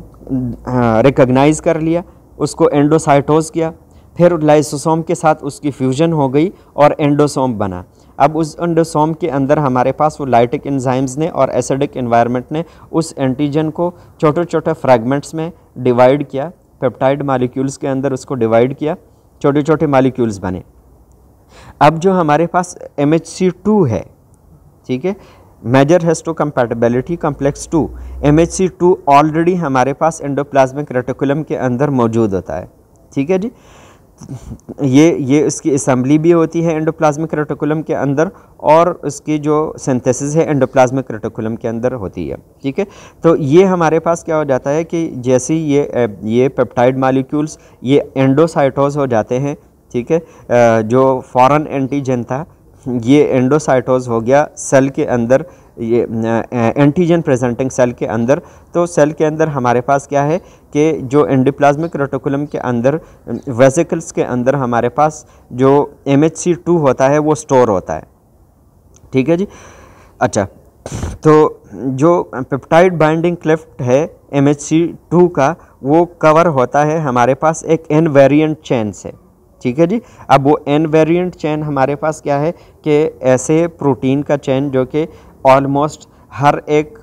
A: रिकग्नाइज कर लिया उसको एंडोसाइटोज किया फिर लाइसोसोम के साथ उसकी फ्यूजन हो गई और एंडोसोम बना अब उस एंडोसोम के अंदर हमारे पास वो लाइटिक एंजाइम्स ने और एसिडिक इन्वायरमेंट ने उस एंटीजन को छोटे छोटे फ्रैगमेंट्स में डिवाइड किया पेप्टाइड मालिक्यूल्स के अंदर उसको डिवाइड किया छोटे छोटे मालिक्यूल्स बने अब जो हमारे पास एम है ठीक है major histocompatibility complex two M H C two already हमारे पास एंडोप्लाज्मिक रेटिकुलम के अंदर मौजूद होता है ठीक है जी ये ये इसकी असम्बली भी होती है एंडोप्लाज्मिक रेटिकुलम के अंदर और इसकी जो सिंथेसिस है एंडोप्लाज्मिक रेटिकुलम के अंदर होती है ठीक है तो ये हमारे पास क्या हो जाता है कि जैसे ये ये पेप्टाइड मालिक्यूल्स ये एंडोसाइटोज हो जाते हैं ठीक है जो फॉरेन एंटीजन था ये एंडोसाइटोज हो गया सेल के अंदर ये एंटीजन प्रेजेंटिंग सेल के अंदर तो सेल के अंदर हमारे पास क्या है कि जो एंडोप्लाज्मिक रोटोकुलम के अंदर वेजिकल्स के अंदर हमारे पास जो एम टू होता है वो स्टोर होता है ठीक है जी अच्छा तो जो पेप्टाइड बाइंडिंग क्लिफ्ट है एम टू का वो कवर होता है हमारे पास एक एन वेरियंट चैन से ठीक है जी अब वो एन वेरिएंट चैन हमारे पास क्या है कि ऐसे प्रोटीन का चैन जो कि ऑलमोस्ट हर एक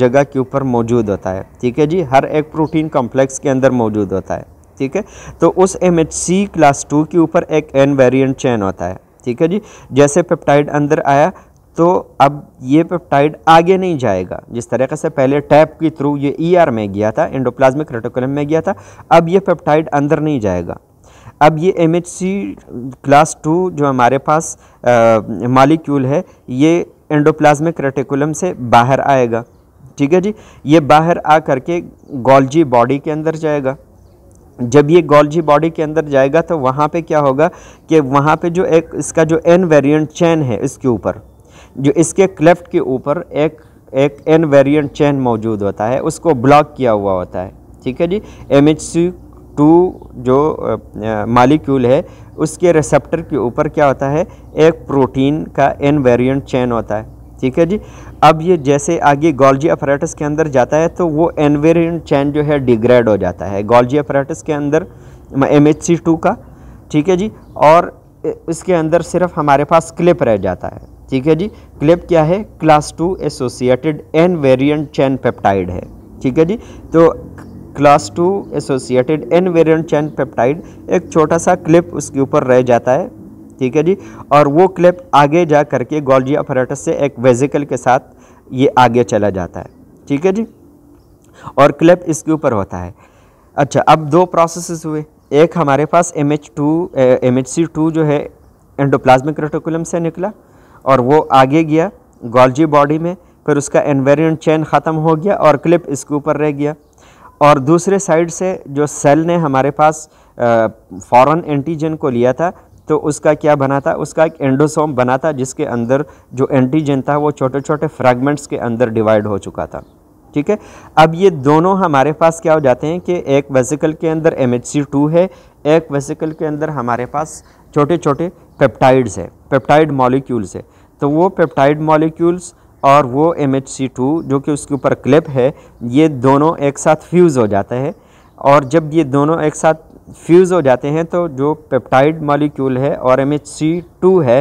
A: जगह के ऊपर मौजूद होता है ठीक है जी हर एक प्रोटीन कॉम्प्लेक्स के अंदर मौजूद होता है ठीक है तो उस M H C class two के ऊपर एक एन वेरियंट चैन होता है ठीक है जी जैसे पेप्टाइड अंदर आया तो अब ये पेप्टाइड आगे नहीं जाएगा जिस तरीके से पहले टैप के थ्रू ये ई e ER में गया था एंडोप्लाज्मिक रेटोकोलम में गया था अब ये पेप्टाइड अंदर नहीं जाएगा अब ये एम क्लास टू जो हमारे पास मालिक्यूल है ये एंडोप्लाज्मिक रेटिकुलम से बाहर आएगा ठीक है जी ये बाहर आ करके गोल्जी बॉडी के अंदर जाएगा जब ये गोल्जी बॉडी के अंदर जाएगा तो वहाँ पे क्या होगा कि वहाँ पे जो एक इसका जो एन वेरिएंट चैन है इसके ऊपर जो इसके क्लेफ्ट के ऊपर एक एक एन वेरिएंट चैन मौजूद होता है उसको ब्लॉक किया हुआ होता है ठीक है जी एम एच सी टू जो मालिक्यूल है उसके रिसेप्टर के ऊपर क्या होता है एक प्रोटीन का एन वेरियंट चैन होता है ठीक है जी अब ये जैसे आगे गोल्जी अपराटस के अंदर जाता है तो वो एन वेरियंट चैन जो है डिग्रेड हो जाता है गोल्जी अपराटस के अंदर एम का ठीक है जी और इसके अंदर सिर्फ हमारे पास क्लिप रह जाता है ठीक है जी क्लिप क्या है class two associated invariant chain peptide है ठीक है जी तो class two associated invariant chain peptide एक छोटा सा क्लिप उसके ऊपर रह जाता है ठीक है जी और वो क्लिप आगे जा करके गोल्जी अपरेटस से एक वेजिकल के साथ ये आगे चला जाता है ठीक है जी और क्लिप इसके ऊपर होता है अच्छा अब दो प्रोसेसेस हुए एक हमारे पास M H two M H C two जो है एंडोप्लाज्मिक रेटोकुलम से निकला और वो आगे गया गोल्जी बॉडी में फिर उसका एनवेरियन चैन ख़त्म हो गया और क्लिप इसके ऊपर रह गया और दूसरे साइड से जो सेल ने हमारे पास फॉरेन एंटीजन को लिया था तो उसका क्या बना था उसका एक एंडोसोम बना था जिसके अंदर जो एंटीजन था वो छोटे छोटे फ्रैगमेंट्स के अंदर डिवाइड हो चुका था ठीक है अब ये दोनों हमारे पास क्या हो जाते हैं कि एक वेसिकल के अंदर एम है एक वेसिकल के अंदर हमारे पास छोटे छोटे पेप्टाइड्स है पेप्टाइड मॉलिक्यूल्स है तो वो पेप्टाइड मॉलिक्यूल्स और वो एम एच सी टू जो कि उसके ऊपर क्लिप है ये दोनों एक साथ फ्यूज़ हो जाता है और जब ये दोनों एक साथ फ्यूज़ हो जाते हैं तो जो पेप्टाइड मॉलिक्यूल है और एम एच सी टू है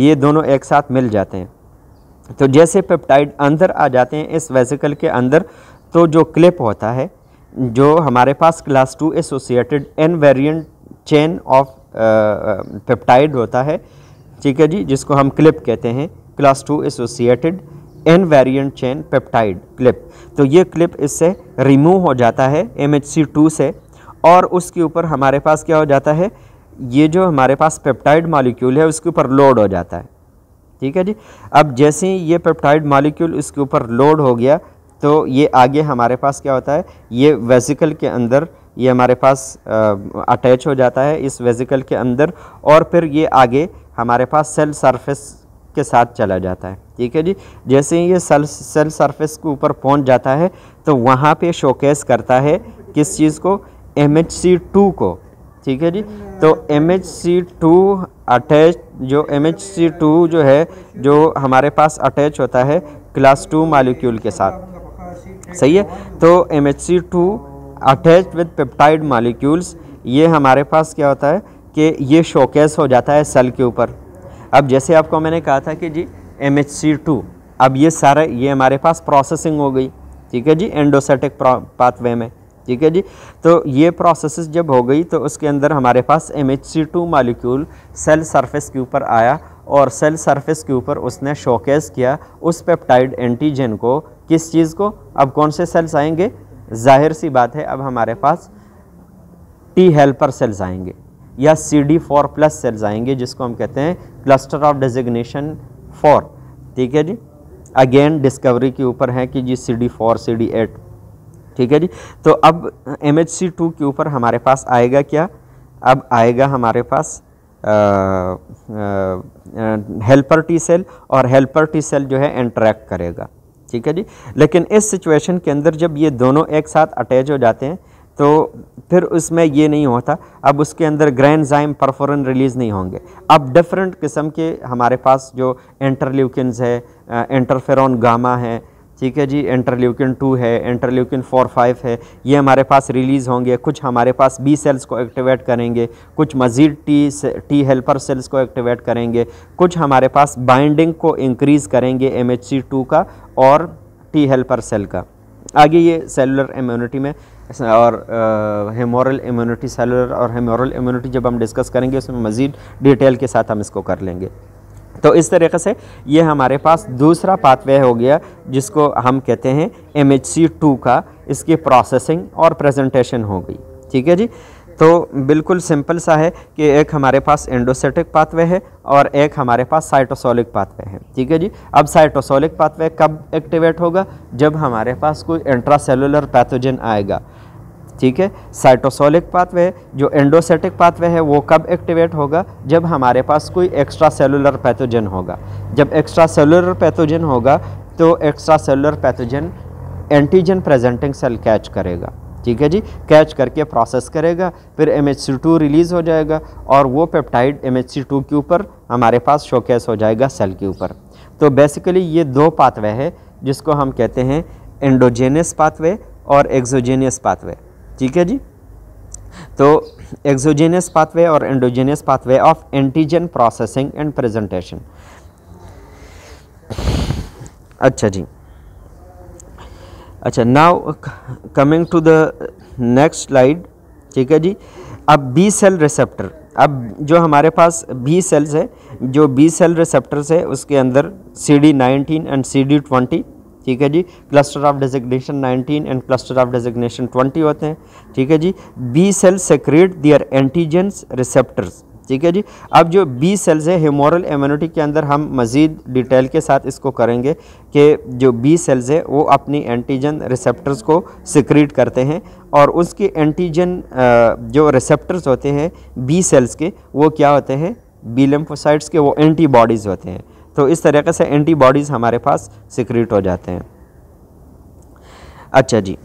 A: ये दोनों एक साथ मिल जाते हैं तो जैसे पेप्टाइड अंदर आ जाते हैं इस वेसिकल के अंदर तो जो क्लिप होता है जो हमारे पास class two associated invariant chain of peptide होता है ठीक है जी जिसको हम क्लिप कहते हैं class two associated invariant chain peptide CLIP तो ये क्लिप इससे रिमूव हो जाता है एम टू से और उसके ऊपर हमारे पास क्या हो जाता है ये जो हमारे पास पेप्टाइड मालिक्यूल है उसके ऊपर लोड हो जाता है ठीक है जी अब जैसे ही ये पेप्टाइड मालिक्यूल इसके ऊपर लोड हो गया तो ये आगे हमारे पास क्या होता है ये वेजिकल के अंदर ये हमारे पास अटैच हो जाता है इस वेजिकल के अंदर और फिर ये आगे हमारे पास सेल सरफेस के साथ चला जाता है ठीक है जी जैसे ही ये सेल सेल सरफेस के ऊपर पहुंच जाता है तो वहाँ पे शोकेस करता है किस चीज़ को एम एच सी टू को ठीक है जी तो M H C two attach जो एम एच सी टू जो है जो हमारे पास अटैच होता है क्लास टू मालिक्यूल के साथ सही है तो M H C two attach with peptide molecules ये हमारे पास क्या होता है कि ये शोकेस हो जाता है सेल के ऊपर अब जैसे आपको मैंने कहा था कि जी एम एच सी टू अब ये सारा ये हमारे पास प्रोसेसिंग हो गई ठीक है जी एंडोसेटिक पाथवे में ठीक है जी तो ये प्रोसेस जब हो गई तो उसके अंदर हमारे पास M H C two molecule cell surface के ऊपर आया और सेल सरफेस के ऊपर उसने शोकेस किया उस पेप्टाइड एंटीजन को किस चीज़ को अब कौन से सेल्स आएंगे जाहिर सी बात है अब हमारे पास टी हेल्पर सेल्स आएंगे या C D four plus cells आएंगे जिसको हम कहते हैं क्लस्टर ऑफ डेजिग्नेशन फोर ठीक है जी अगेन डिस्कवरी के ऊपर है कि जी C D four C D eight ठीक है जी तो अब एम एच सी टू के ऊपर हमारे पास आएगा क्या अब आएगा हमारे पास हेल्पर टी सेल और हेल्पर टी सेल जो है इंटरेक्ट करेगा ठीक है जी लेकिन इस सिचुएशन के अंदर जब ये दोनों एक साथ अटैच हो जाते हैं तो फिर उसमें ये नहीं होता अब उसके अंदर ग्रैंड जाइम परफोरन रिलीज़ नहीं होंगे अब डिफरेंट किस्म के हमारे पास जो एंटरल्यूकिनस है एंटरफेरॉन गामा है ठीक है जी एंटरल्यूकिन टू है एंटरल्यूकिन फोर फाइव है ये हमारे पास रिलीज़ होंगे कुछ हमारे पास बी सेल्स को एक्टिवेट करेंगे कुछ मज़ीद टी टी हेल्पर सेल्स को एक्टिवेट करेंगे कुछ हमारे पास बाइंडिंग को इंक्रीज़ करेंगे एम एच सी टू का और टी हेल्पर सेल का आगे ये सेलुलर इम्यूनिटी में और हेमोरल इम्यूनिटी सेलुलर और हेमोरल इम्यूनिटी जब हम डिस्कस करेंगे उसमें मज़ीद डिटेल के साथ हम इसको कर लेंगे तो इस तरीके से ये हमारे पास दूसरा पाथवे हो गया जिसको हम कहते हैं एम टू का इसकी प्रोसेसिंग और प्रेजेंटेशन हो गई ठीक है जी तो बिल्कुल सिंपल सा है कि एक हमारे पास एंडोसेटिक पाथवे है और एक हमारे पास साइटोसोलिक पाथवे है ठीक है जी अब साइटोसोलिक पाथवे कब एक्टिवेट होगा जब हमारे पास कोई इंट्रासेलुलर पैथोजन आएगा ठीक है साइटोसोलिक पाथवे जो एंडोसेटिक पाथवे है वो कब एक्टिवेट होगा जब हमारे पास कोई एक्स्ट्रा सेलुलर पैथोजन होगा जब एक्स्ट्रा सेलुलर पैथोजन होगा तो extra cellular pathogen antigen presenting cell catch करेगा ठीक है जी कैच करके प्रोसेस करेगा फिर एम रिलीज़ हो जाएगा और वो पेप्टाइड एम के ऊपर हमारे पास शोकेस हो जाएगा सेल के ऊपर तो बेसिकली ये दो पाथवे है जिसको हम कहते हैं एंडोजेनियस पाथवे और एक्जोजेनियस पाथवे ठीक है जी तो एक्जोजेनियस पाथवे और endogenous pathway of antigen processing and presentation अच्छा जी अच्छा now coming to the next slide ठीक है जी अब बी सेल रिसेप्टर अब जो हमारे पास बी सेल्स है जो बी सेल रिसेप्टर्स है उसके अंदर C D nineteen and C D twenty ठीक है जी cluster of designation nineteen and cluster of designation twenty होते हैं ठीक है जी B cell secrete their antigens receptors ठीक है जी अब जो बी सेल्स है हेमोरल इम्यूनिटी के अंदर हम मज़ीद डिटेल के साथ इसको करेंगे कि जो बी सेल्स है वो अपनी एंटीजन रिसेप्टर्स को सिक्रीट करते हैं और उसके एंटीजन जो रिसेप्टर्स होते हैं बी सेल्स के वो क्या होते हैं बी लेम्फोसाइट्स के वो एंटीबॉडीज़ होते हैं तो इस तरीके से एंटीबॉडीज़ हमारे पास सिक्रीट हो जाते हैं अच्छा जी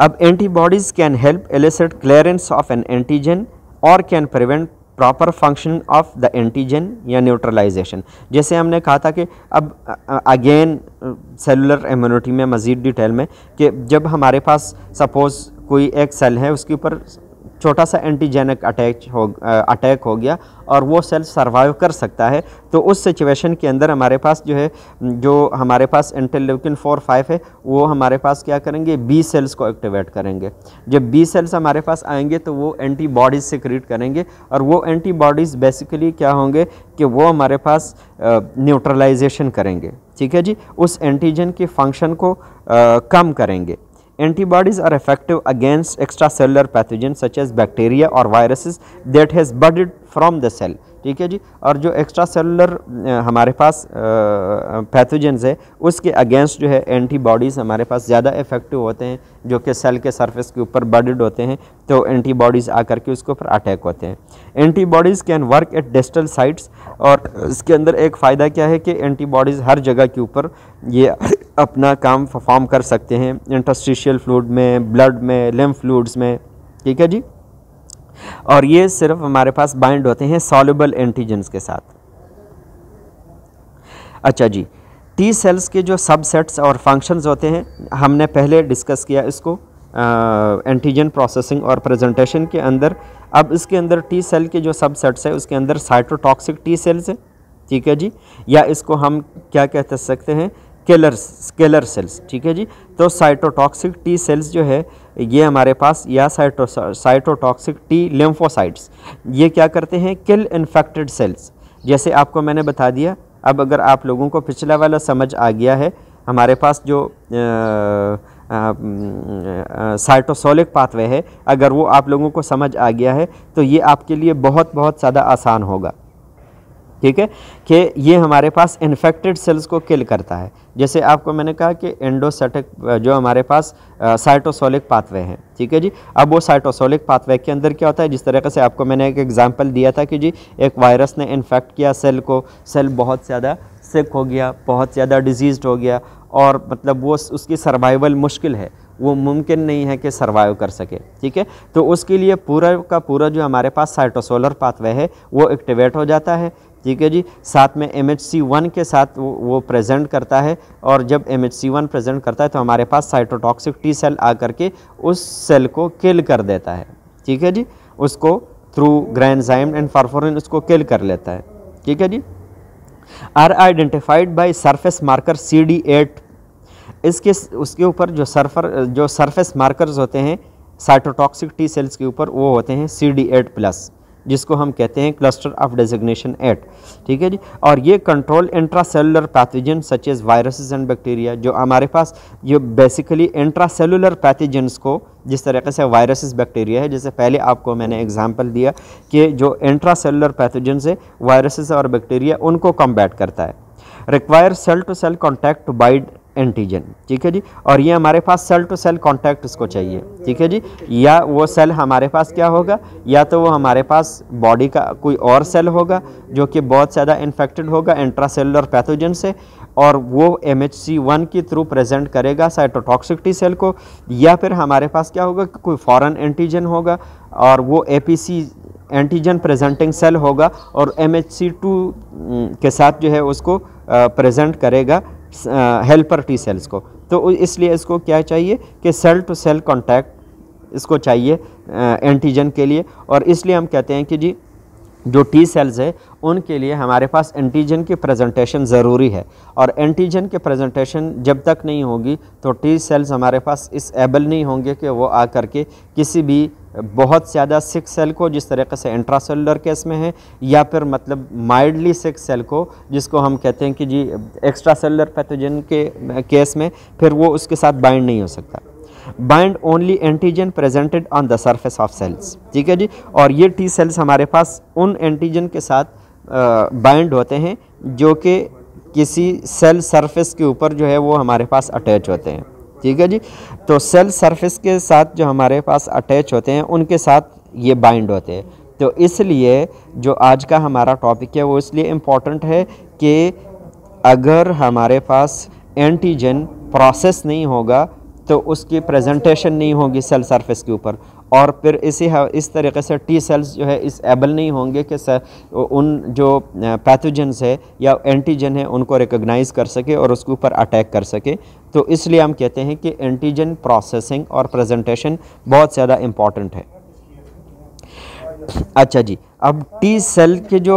A: अब antibodies can help elicit clearance of an antigen और can prevent proper function of the antigen या न्यूट्रलाइजेशन जैसे हमने कहा था कि अब अगेन सेलुलर इम्यूनिटी में मज़ीद डिटेल में कि जब हमारे पास सपोज़ कोई एक सेल है उसके ऊपर छोटा सा एंटीजेनिक अटैच हो अटैक हो गया और वो सेल सर्वाइव कर सकता है तो उस सिचुएशन के अंदर हमारे पास जो है जो हमारे पास इंटरलेकिन फोर फाइव है वो हमारे पास क्या करेंगे बी सेल्स को एक्टिवेट करेंगे जब बी सेल्स हमारे पास आएंगे तो वो एंटीबॉडीज़ से क्रिएट करेंगे और वो एंटीबॉडीज़ बेसिकली क्या होंगे कि वो हमारे पास न्यूट्रलाइजेशन करेंगे ठीक है जी उस एंटीजन के फंक्शन को आ, कम करेंगे Antibodies are effective against extracellular pathogens such as bacteria or viruses that has budded from the cell. ठीक है जी और जो एक्स्ट्रा सेलुलर हमारे पास पैथोजेंस है उसके अगेंस्ट जो है एंटीबॉडीज़ हमारे पास ज़्यादा इफ़ेक्टिव होते हैं जो कि सेल के सरफेस के ऊपर बर्डेड होते हैं तो एंटीबॉडीज़ आकर के उसके ऊपर अटैक होते हैं antibodies can work at distal sites और इसके अंदर एक फ़ायदा क्या है कि एंटीबॉडीज़ हर जगह के ऊपर ये अपना काम परफॉर्म कर सकते हैं इंटस्ट्रीशियल फ्लूड में ब्लड में लिम फ्लूड्स में ठीक है जी और ये सिर्फ हमारे पास बाइंड होते हैं सॉल्युबल एंटीजन्स के साथ अच्छा जी टी सेल्स के जो सबसेट्स और फंक्शंस होते हैं हमने पहले डिस्कस किया इसको एंटीजन प्रोसेसिंग और प्रेजेंटेशन के अंदर अब इसके अंदर टी सेल के जो सबसेट्स है उसके अंदर साइटोटॉक्सिक टी सेल्स हैं ठीक है जी या इसको हम क्या कह सकते हैं स्केलर स्केलर सेल्स ठीक है जी तो साइटोटॉक्सिक टी सेल्स जो है ये हमारे पास या साइटो साइटोटॉक्सिक टी लेम्फोसाइट्स ये क्या करते हैं किल इन्फेक्टेड सेल्स जैसे आपको मैंने बता दिया अब अगर आप लोगों को पिछला वाला समझ आ गया है हमारे पास जो साइटोसोलिक पाथवे है अगर वो आप लोगों को समझ आ गया है तो ये आपके लिए बहुत बहुत ज़्यादा आसान होगा ठीक है कि ये हमारे पास इन्फेक्टेड सेल्स को किल करता है जैसे आपको मैंने कहा कि एंडोसेटिक जो हमारे पास साइटोसोलिक पाथवे हैं ठीक है जी अब वो साइटोसोलिक पाथवे के अंदर क्या होता है जिस तरीके से आपको मैंने एक एग्जांपल दिया था कि जी एक वायरस ने इन्फेक्ट किया सेल को सेल बहुत ज़्यादा सिक हो गया बहुत ज़्यादा डिजीज़ हो गया और मतलब वो उसकी सर्वाइवल मुश्किल है वो मुमकिन नहीं है कि सर्वाइव कर सके ठीक है तो उसके लिए पूरा का पूरा जो हमारे पास साइटोसोलर पाथवे है वो एक्टिवेट हो जाता है ठीक है जी साथ में एम एच सी वन के साथ वो, वो प्रेजेंट करता है और जब M H C one present करता है तो हमारे पास साइटोटॉक्सिक टी सेल आ करके उस सेल को किल कर देता है ठीक है जी उसको थ्रू ग्रैंडजाइम एंड फारफोरिन उसको किल कर लेता है ठीक है जी are identified by surface marker C D eight इसके उसके ऊपर जो सरफर जो सरफेस मार्कर्स होते हैं साइटोटॉक्सिक टी सेल्स के ऊपर वो होते हैं सी डी एट प्लस जिसको हम कहते हैं क्लस्टर ऑफ डेजिग्नेशन एट ठीक है जी और ये control intracellular pathogen such as viruses and bacteria जो हमारे पास जो बेसिकली इंट्रासेलुलर पैथोजन्स को जिस तरीके से वायरसेस बैक्टीरिया है जैसे पहले आपको मैंने एग्जांपल दिया कि जो इंट्रासेलुलर पैथोजन से वायरसेस और बैक्टीरिया उनको कम्बैट करता है require cell to cell contact to bind antigen ठीक है जी और ये हमारे पास सेल टू सेल कॉन्टैक्ट उसको चाहिए ठीक है जी या वो सेल हमारे पास क्या होगा या तो वो हमारे पास बॉडी का कोई और सेल होगा जो कि बहुत ज़्यादा इन्फेक्टेड होगा इंट्रासेलुलर पैथोजन से और वो एम एच सी वन के थ्रू प्रेजेंट करेगा साइटोटॉक्सिकटी सेल को या फिर हमारे पास क्या होगा कोई फॉरन एंटीजन होगा और वो A P C antigen presenting cell होगा और एम एच सी टू के साथ जो है उसको प्रेजेंट करेगा हेल्पर टी सेल्स को तो इसलिए इसको क्या चाहिए कि सेल टू सेल कॉन्टैक्ट इसको चाहिए एंटीजन के लिए और इसलिए हम कहते हैं कि जी जो टी सेल्स है उनके लिए हमारे पास एंटीजन की प्रेजेंटेशन ज़रूरी है और एंटीजन की प्रेजेंटेशन जब तक नहीं होगी तो टी सेल्स हमारे पास इस एबल नहीं होंगे कि वो आ करके किसी भी बहुत ज़्यादा सिक सेल को जिस तरीके से इंट्रासेलुलर केस में है या फिर मतलब माइल्डली सिक सेल को जिसको हम कहते हैं कि जी एक्स्ट्रा सेलुलर पैथोजन के केस में फिर वो उसके साथ बाइंड नहीं हो सकता bind only antigen presented on the surface of cells ठीक है जी और ये टी सेल्स हमारे पास उन एंटीजन के साथ बाइंड होते हैं जो कि किसी सेल सरफेस के ऊपर जो है वो हमारे पास अटैच होते हैं ठीक है जी तो सेल सरफेस के साथ जो हमारे पास अटैच होते हैं उनके साथ ये बाइंड होते हैं तो इसलिए जो आज का हमारा टॉपिक है वो इसलिए इम्पॉर्टेंट है कि अगर हमारे पास एंटीजन प्रोसेस नहीं होगा तो उसकी प्रेजेंटेशन नहीं होगी सेल सरफेस के ऊपर और फिर इसी इस तरीके से टी सेल्स जो है इस एबल नहीं होंगे कि उन जो पैथोजेंस है या एंटीजन है उनको रिकोगनाइज कर सके और उसके ऊपर अटैक कर सके तो इसलिए हम कहते हैं कि एंटीजन प्रोसेसिंग और प्रेजेंटेशन बहुत ज़्यादा इम्पॉर्टेंट है अच्छा जी अब टी सेल के जो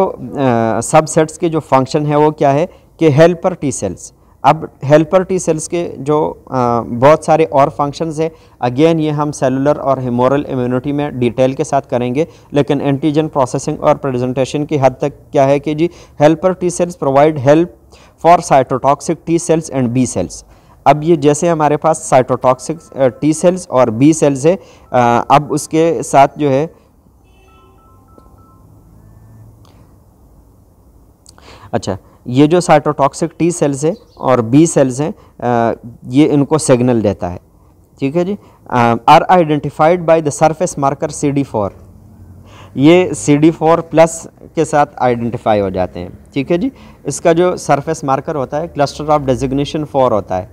A: सबसेट्स के जो फंक्शन है वो क्या है कि हेल्पर टी सेल्स अब हेल्पर टी सेल्स के जो आ, बहुत सारे और फंक्शंस है अगेन ये हम सेलुलर और हिमोरल इम्यूनिटी में डिटेल के साथ करेंगे लेकिन एंटीजन प्रोसेसिंग और प्रेजेंटेशन की हद तक क्या है कि जी helper T cells provide help for cytotoxic T cells and B cells अब ये जैसे हमारे पास साइटोटॉक्सिक टी सेल्स और बी सेल्स है आ, अब उसके साथ जो है अच्छा ये जो साइटोटॉक्सिक टी सेल्स हैं और बी सेल्स हैं ये इनको सिग्नल देता है ठीक है जी are identified by the surface marker C D four ये सी डी फोर प्लस के साथ आइडेंटिफाई हो जाते हैं ठीक है जी इसका जो सरफेस मार्कर होता है क्लस्टर ऑफ डेजिग्नेशन फोर होता है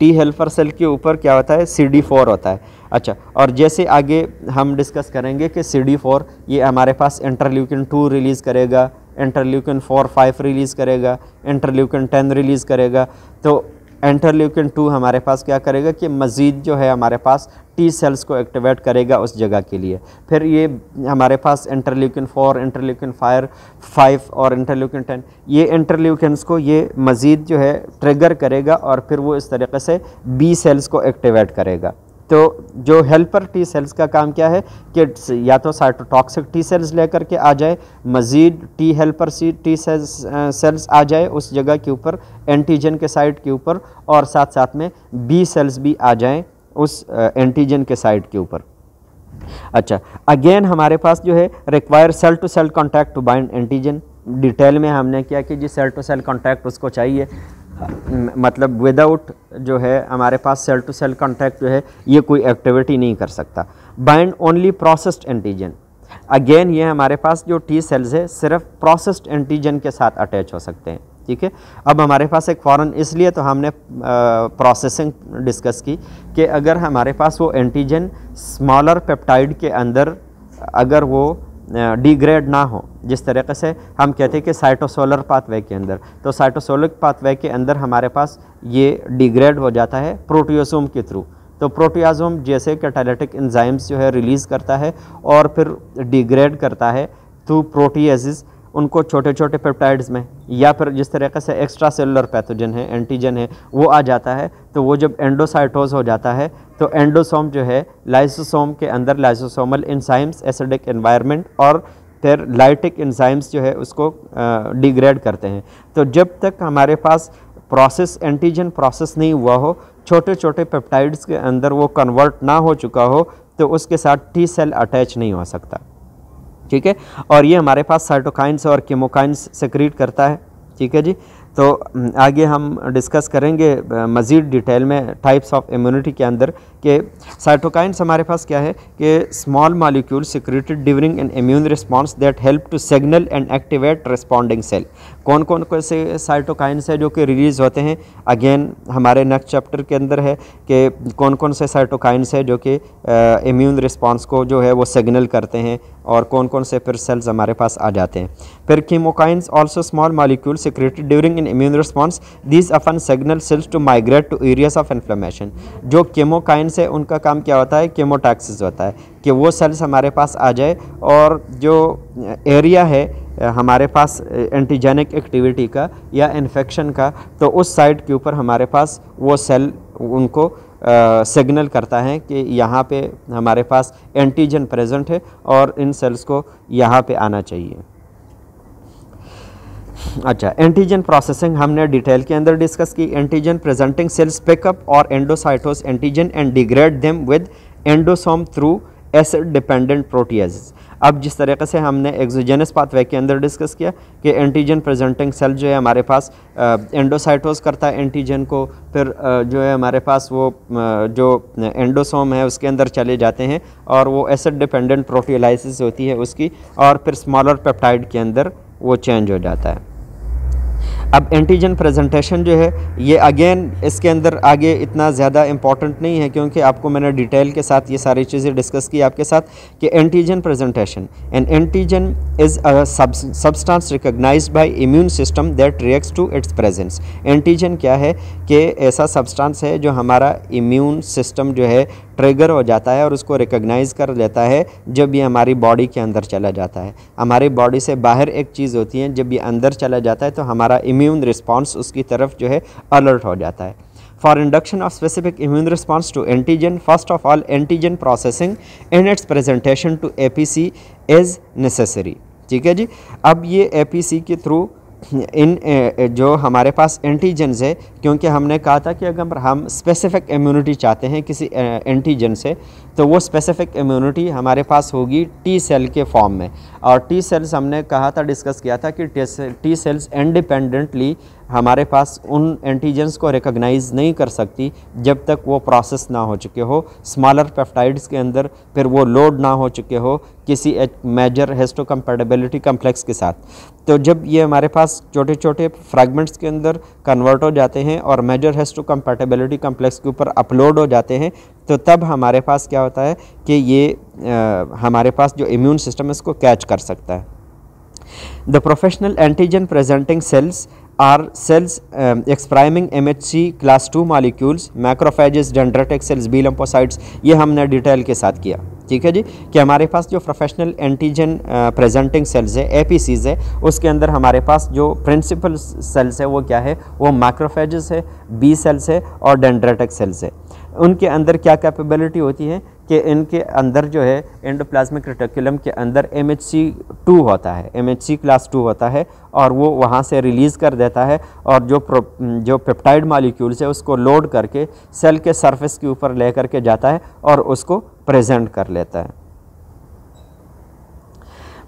A: टी हेल्पर सेल के ऊपर क्या होता है सी डी फोर होता है अच्छा और जैसे आगे हम डिस्कस करेंगे कि सी डी फोर ये हमारे पास इंटरल्यूकिन टू रिलीज़ करेगा इंटरल्यूकन फोर फाइव रिलीज़ करेगा इंटरल्यूकिन टेन रिलीज़ करेगा तो एंटरल्यूकिन टू हमारे पास क्या करेगा कि मज़ीद जो है हमारे पास टी सेल्स को एक्टिवेट करेगा उस जगह के लिए फिर ये हमारे पास interleukin four interleukin fire five और इंटरल्यूकिन टेन ये इंटरल्यूकन्स को ये मज़ीद जो है ट्रिगर करेगा और फिर वो इस तरीके से बी सेल्स को एक्टिवेट करेगा तो जो हेल्पर टी सेल्स का काम क्या है कि या तो साइटोटॉक्सिक टी सेल्स लेकर के आ जाए मज़ीद T helper C T cells cells आ जाए उस जगह के ऊपर एंटीजन के साइड के ऊपर और साथ साथ में बी सेल्स भी आ जाएं उस एंटीजन के साइड के ऊपर अच्छा अगेन हमारे पास जो है require cell to cell contact to bind antigen detail में हमने क्या कि जी सेल टू सेल कॉन्टैक्ट उसको चाहिए मतलब विदाउट जो है हमारे पास सेल टू सेल कॉन्टैक्ट जो है ये कोई एक्टिविटी नहीं कर सकता bind only processed antigen again ये हमारे पास जो टी सेल्स है सिर्फ प्रोसेस्ड एंटीजन के साथ अटैच हो सकते हैं ठीक है अब हमारे पास एक फ़ौरन इसलिए तो हमने प्रोसेसिंग डिस्कस की कि अगर हमारे पास वो एंटीजन स्मॉलर पेप्टाइड के अंदर अगर वो डिग्रेड ना हो जिस तरीके से हम कहते हैं कि साइटोसोलर पाथवे के अंदर तो साइटोसोलर पाथवे के अंदर हमारे पास ये डिग्रेड हो जाता है प्रोटियोसोम के थ्रू तो प्रोटियाजोम जैसे कैटालिटिक एंजाइम्स जो है रिलीज़ करता है और फिर डिग्रेड करता है थ्रू प्रोटियाजिज़ उनको छोटे छोटे पेप्टाइड्स में या फिर जिस तरीके से एक्स्ट्रा सेलुलर पैथोजन है एंटीजन है वो आ जाता है तो वो जब एंडोसाइटोज हो जाता है तो एंडोसोम जो है लाइसोसोम के अंदर लाइसोसोमल इंसाइम्स एसिडिक इन्वायरमेंट और फिर लाइटिक इंजाइम्स जो है उसको डिग्रेड करते हैं तो जब तक हमारे पास प्रोसेस एंटीजन प्रोसेस नहीं हुआ हो छोटे छोटे पेप्टाइड्स के अंदर वो कन्वर्ट ना हो चुका हो तो उसके साथ टी सेल अटैच नहीं हो सकता ठीक है और ये हमारे पास साइटोकाइंस और केमोकाइंस सेक्रीट करता है ठीक है जी तो हम्म, आगे हम डिस्कस करेंगे मज़ीद डिटेल में टाइप्स ऑफ इम्यूनिटी के अंदर कि साइटोकाइंस हमारे पास क्या है कि small molecule secreted during an immune response that help to signal and activate responding cell कौन कौन कौन से साइटोकाइंस है जो कि रिलीज़ होते हैं अगेन हमारे नेक्स्ट चैप्टर के अंदर है कि कौन कौन से साइटोकाइंस है जो कि इम्यून रिस्पॉन्स को जो है वो सिग्नल करते हैं और कौन कौन से फिर सेल्स हमारे पास आ जाते हैं फिर chemokines also small molecule secreted during in immune response these often signal cells to migrate to areas of inflammation जो कीमोकाइंस है उनका काम क्या होता है कीमोटैक्सिस होता है कि वो सेल्स हमारे पास आ जाए और जो एरिया है हमारे पास एंटीजेनिक एक्टिविटी का या इन्फेक्शन का तो उस साइड के ऊपर हमारे पास वो सेल उनको सिग्नल करता है कि यहाँ पे हमारे पास एंटीजन प्रेजेंट है और इन सेल्स को यहाँ पे आना चाहिए अच्छा एंटीजन प्रोसेसिंग हमने डिटेल के अंदर डिस्कस की एंटीजन प्रेजेंटिंग सेल्स पिकअप और endocytose antigen and degrade them with endosome through acid dependent protease अब जिस तरीके से हमने एक्जोजेनस पाथवे के अंदर डिस्कस किया कि एंटीजन प्रेजेंटिंग सेल जो है हमारे पास एंडोसाइटोस करता है एंटीजन को फिर आ, जो है हमारे पास वो आ, जो एंडोसोम है उसके अंदर चले जाते हैं और वो एसिड डिपेंडेंट प्रोटीलाइसिस होती है उसकी और फिर स्मॉलर पेप्टाइड के अंदर वो चेंज हो जाता है अब एंटीजन प्रेजेंटेशन जो है ये अगेन इसके अंदर आगे इतना ज़्यादा इम्पॉर्टेंट नहीं है क्योंकि आपको मैंने डिटेल के साथ ये सारी चीज़ें डिस्कस की आपके साथ कि antigen presentation and antigen is a substance by by immune system that reacts to its presence antigen क्या है कि ऐसा सबस्टांस है जो हमारा इम्यून सिस्टम जो है ट्रिगर हो जाता है और उसको रिकग्नाइज़ कर लेता है जब ये हमारी बॉडी के अंदर चला जाता है हमारी बॉडी से बाहर एक चीज़ होती है जब ये अंदर चला जाता है तो हमारा इम्यून रिस्पॉन्स उसकी तरफ जो है अलर्ट हो जाता है for induction of specific immune response to antigen first of all antigen processing and its presentation to A P C is necessary ठीक है जी अब ये ए पी सी के थ्रू इन जो हमारे पास एंटीजन्स है क्योंकि हमने कहा था कि अगर हम स्पेसिफिक इम्यूनिटी चाहते हैं किसी एंटीजन से तो वो स्पेसिफिक इम्यूनिटी हमारे पास होगी टी सेल के फॉर्म में और टी सेल्स हमने कहा था डिस्कस किया था कि टी सेल्स इंडिपेंडेंटली हमारे पास उन एंटीजेंस को रिकग्नाइज नहीं कर सकती जब तक वो प्रोसेस ना हो चुके हो स्मॉलर पेप्टाइड्स के अंदर फिर वो लोड ना हो चुके हो किसी मेजर हेस्टोकम्पेटेबिलिटी कम्प्लेक्स के साथ तो जब ये हमारे पास छोटे छोटे फ्रैगमेंट्स के अंदर कन्वर्ट हो जाते हैं और मेजर हेस्टोकम्पेटेबिलिटी कम्प्लेक्स के ऊपर अपलोड हो जाते हैं तो तब हमारे पास क्या होता है कि ये आ, हमारे पास जो इम्यून सिस्टम है इसको कैच कर सकता है the professional antigen presenting cells are cells um, expriming MHC class 2 molecules, macrophages, dendritic cells, B lymphocytes ये हमने डिटेल के साथ किया ठीक है जी कि हमारे पास जो प्रोफेशनल एंटीजन प्रेजेंटिंग सेल्स है एपीसीज है उसके अंदर हमारे पास जो प्रिंसिपल सेल्स है वो क्या है वो माइक्रोफेजस है बी सेल्स है और डेंड्रेटिक सेल्स है उनके अंदर क्या कैपेबिलिटी होती है कि इनके अंदर जो है एंडोप्लाज्मिक रिटिकुलम के अंदर एम एच सी टू होता है M H C class two होता है और वो वहाँ से रिलीज़ कर देता है और जो प्रो, जो पेप्टाइड मालिक्यूल्स है उसको लोड करके सेल के सरफेस के ऊपर ले करके जाता है और उसको प्रेजेंट कर लेता है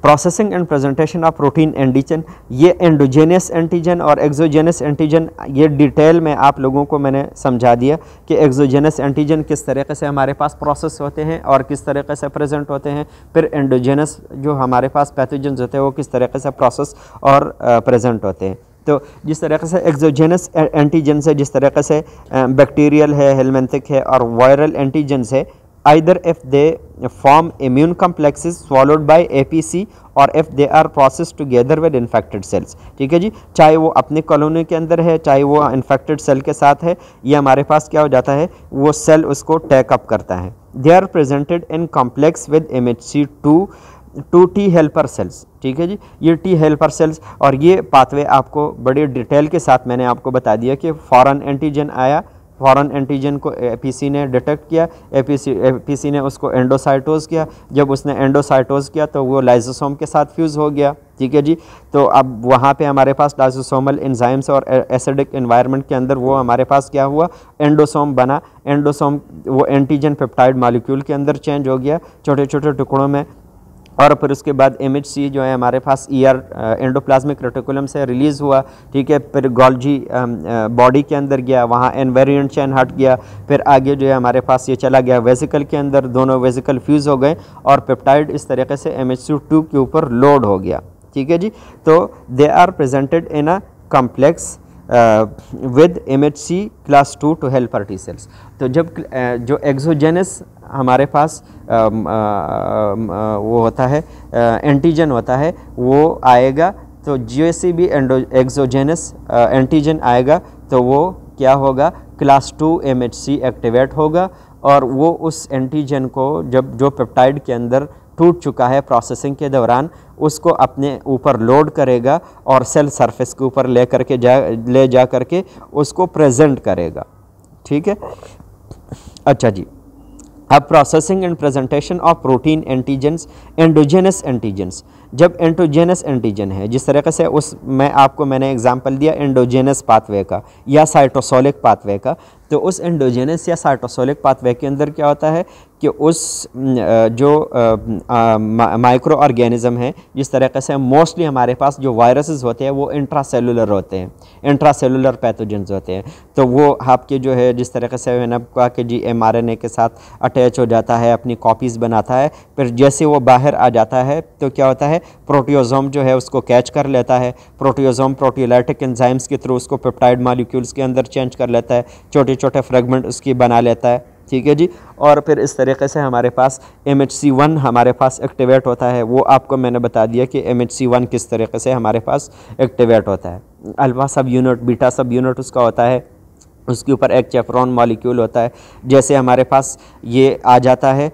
A: processing and presentation of protein antigen ये एंडोजेनियस एंटीजन और एक्जोजेनस एंटीजन ये डिटेल में आप लोगों को मैंने समझा दिया कि एक्जोजेनस एंटीजन किस तरीके से हमारे पास प्रोसेस होते हैं और किस तरीके से प्रेजेंट होते हैं फिर एंडोजेनस जो हमारे पास पैथोजन होते हैं वो किस तरीके से प्रोसेस और प्रेजेंट होते हैं तो जिस तरीके से एक्जोजेनस एंटीजन से जिस तरीके से बैक्टीरियल है हेलमेंथिक है और वायरल एंटीजन है either if they form immune complexes swallowed by APC और if they are processed together with infected cells ठीक है जी चाहे वो अपने कॉलोनी के अंदर है चाहे वो infected cell के साथ है ये हमारे पास क्या हो जाता है वो cell उसको take up करता है they are presented in complex with MHC2 to T helper cells ठीक है जी ये टी हेल्पर सेल्स और ये पाथवे आपको बड़ी डिटेल के साथ मैंने आपको बता दिया कि फॉरेन एंटीजन आया फॉरन एंटीजन को एपीसी ने डिटेक्ट किया एपीसी एपीसी ने उसको एंडोसाइटोज किया जब उसने एंडोसाइटोज किया तो वो लाइजोसोम के साथ फ्यूज़ हो गया ठीक है जी तो अब वहाँ पे हमारे पास लाइजोसोमल इन्जाइम्स और एसिडिक इन्वायरमेंट के अंदर वो हमारे पास क्या हुआ एंडोसोम बना एंडोसोम वो एंटीजन पेप्टाइड मालिक्यूल के अंदर चेंज हो गया छोटे छोटे टुकड़ों में और फिर उसके बाद एम जो है हमारे पास ई आर एंडोप्लाज्मिक रेटिकुलम से रिलीज़ हुआ ठीक है फिर गोल्जी बॉडी um, uh, के अंदर गया वहाँ एनवेरियंट चैन हट गया फिर आगे जो है हमारे पास ये चला गया वेजिकल के अंदर दोनों वेजिकल फ्यूज़ हो गए और पेप्टाइड इस तरीके से एम के ऊपर लोड हो गया ठीक है जी तो they are presented in a complex with M H C class two to helper T cells तो जब uh, जो एक्सोजेनस हमारे पास आ, आ, आ, वो होता है एंटीजन होता है वो आएगा तो जी भी एंडो एक्सोजेनस एंटीजन आएगा तो वो क्या होगा क्लास टू एम एक्टिवेट होगा और वो उस एंटीजन को जब जो पेप्टाइड के अंदर टूट चुका है प्रोसेसिंग के दौरान उसको अपने ऊपर लोड करेगा और सेल सरफेस के ऊपर ले करके जा ले जा करके उसको प्रेजेंट करेगा ठीक है अच्छा जी अब processing and presentation of protein antigens endogenous antigens जब एंटोजेनस एंटीजन है जिस तरीके से उस मैं आपको मैंने एग्जांपल दिया एंडोजेनस पाथवे का या साइटोसोलिक पाथवे का तो उस एंडोजेनस या साइटोसोलिक पाथवे के अंदर क्या होता है कि उस जो माइक्रो ऑर्गेनिज़म है जिस तरीके से मोस्टली हमारे पास जो वायरसेस होते हैं वो इंट्रासेलुलर होते हैं इंट्रासेलुलर पैथोजेंस होते हैं तो वो आपके जो है जिस तरीके से मैंने कहा कि जी एमआरएनए के साथ अटैच हो जाता है अपनी कॉपीज़ बनाता है फिर जैसे वो बाहर आ जाता है तो क्या होता है प्रोटियोज़ोम जो है उसको कैच कर लेता है प्रोटियोज़ोम प्रोटियोलाइटिक एंजाइम्स के थ्रू उसको पेप्टाइड मालिक्यूल्स के अंदर चेंज कर लेता है छोटे छोटे फ्रेगमेंट उसकी बना लेता है ठीक है जी और फिर इस तरीके से हमारे पास एम एच सी वन हमारे पास एक्टिवेट होता है वो आपको मैंने बता दिया कि एम एच सी वन किस तरीके से हमारे पास एक्टिवेट होता है अल्फा सब यूनिट बीटा सब यूनिट उसका होता है उसके ऊपर एक चेफ्रॉन मॉलिक्यूल होता है जैसे हमारे पास ये आ जाता है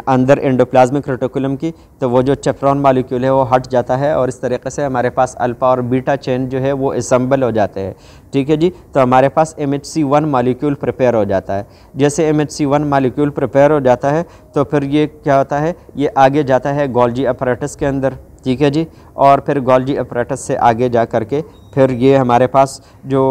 A: अंदर एंडोप्लाज्मिक रेटिकुलम की तो वो जो चेफ्रॉन मॉलिक्यूल है वो हट जाता है और इस तरीके से हमारे पास अल्फ़ा और बीटा चेन जो है वो इसम्बल हो जाते हैं ठीक है जी तो हमारे पास M H C one molecule prepare हो जाता है जैसे M H C one molecule prepare हो जाता है तो फिर ये क्या होता है ये आगे जाता है गोल्जी अपराटस के अंदर ठीक है जी और फिर गोल्जी अपराटस से आगे जा करके फिर ये हमारे पास जो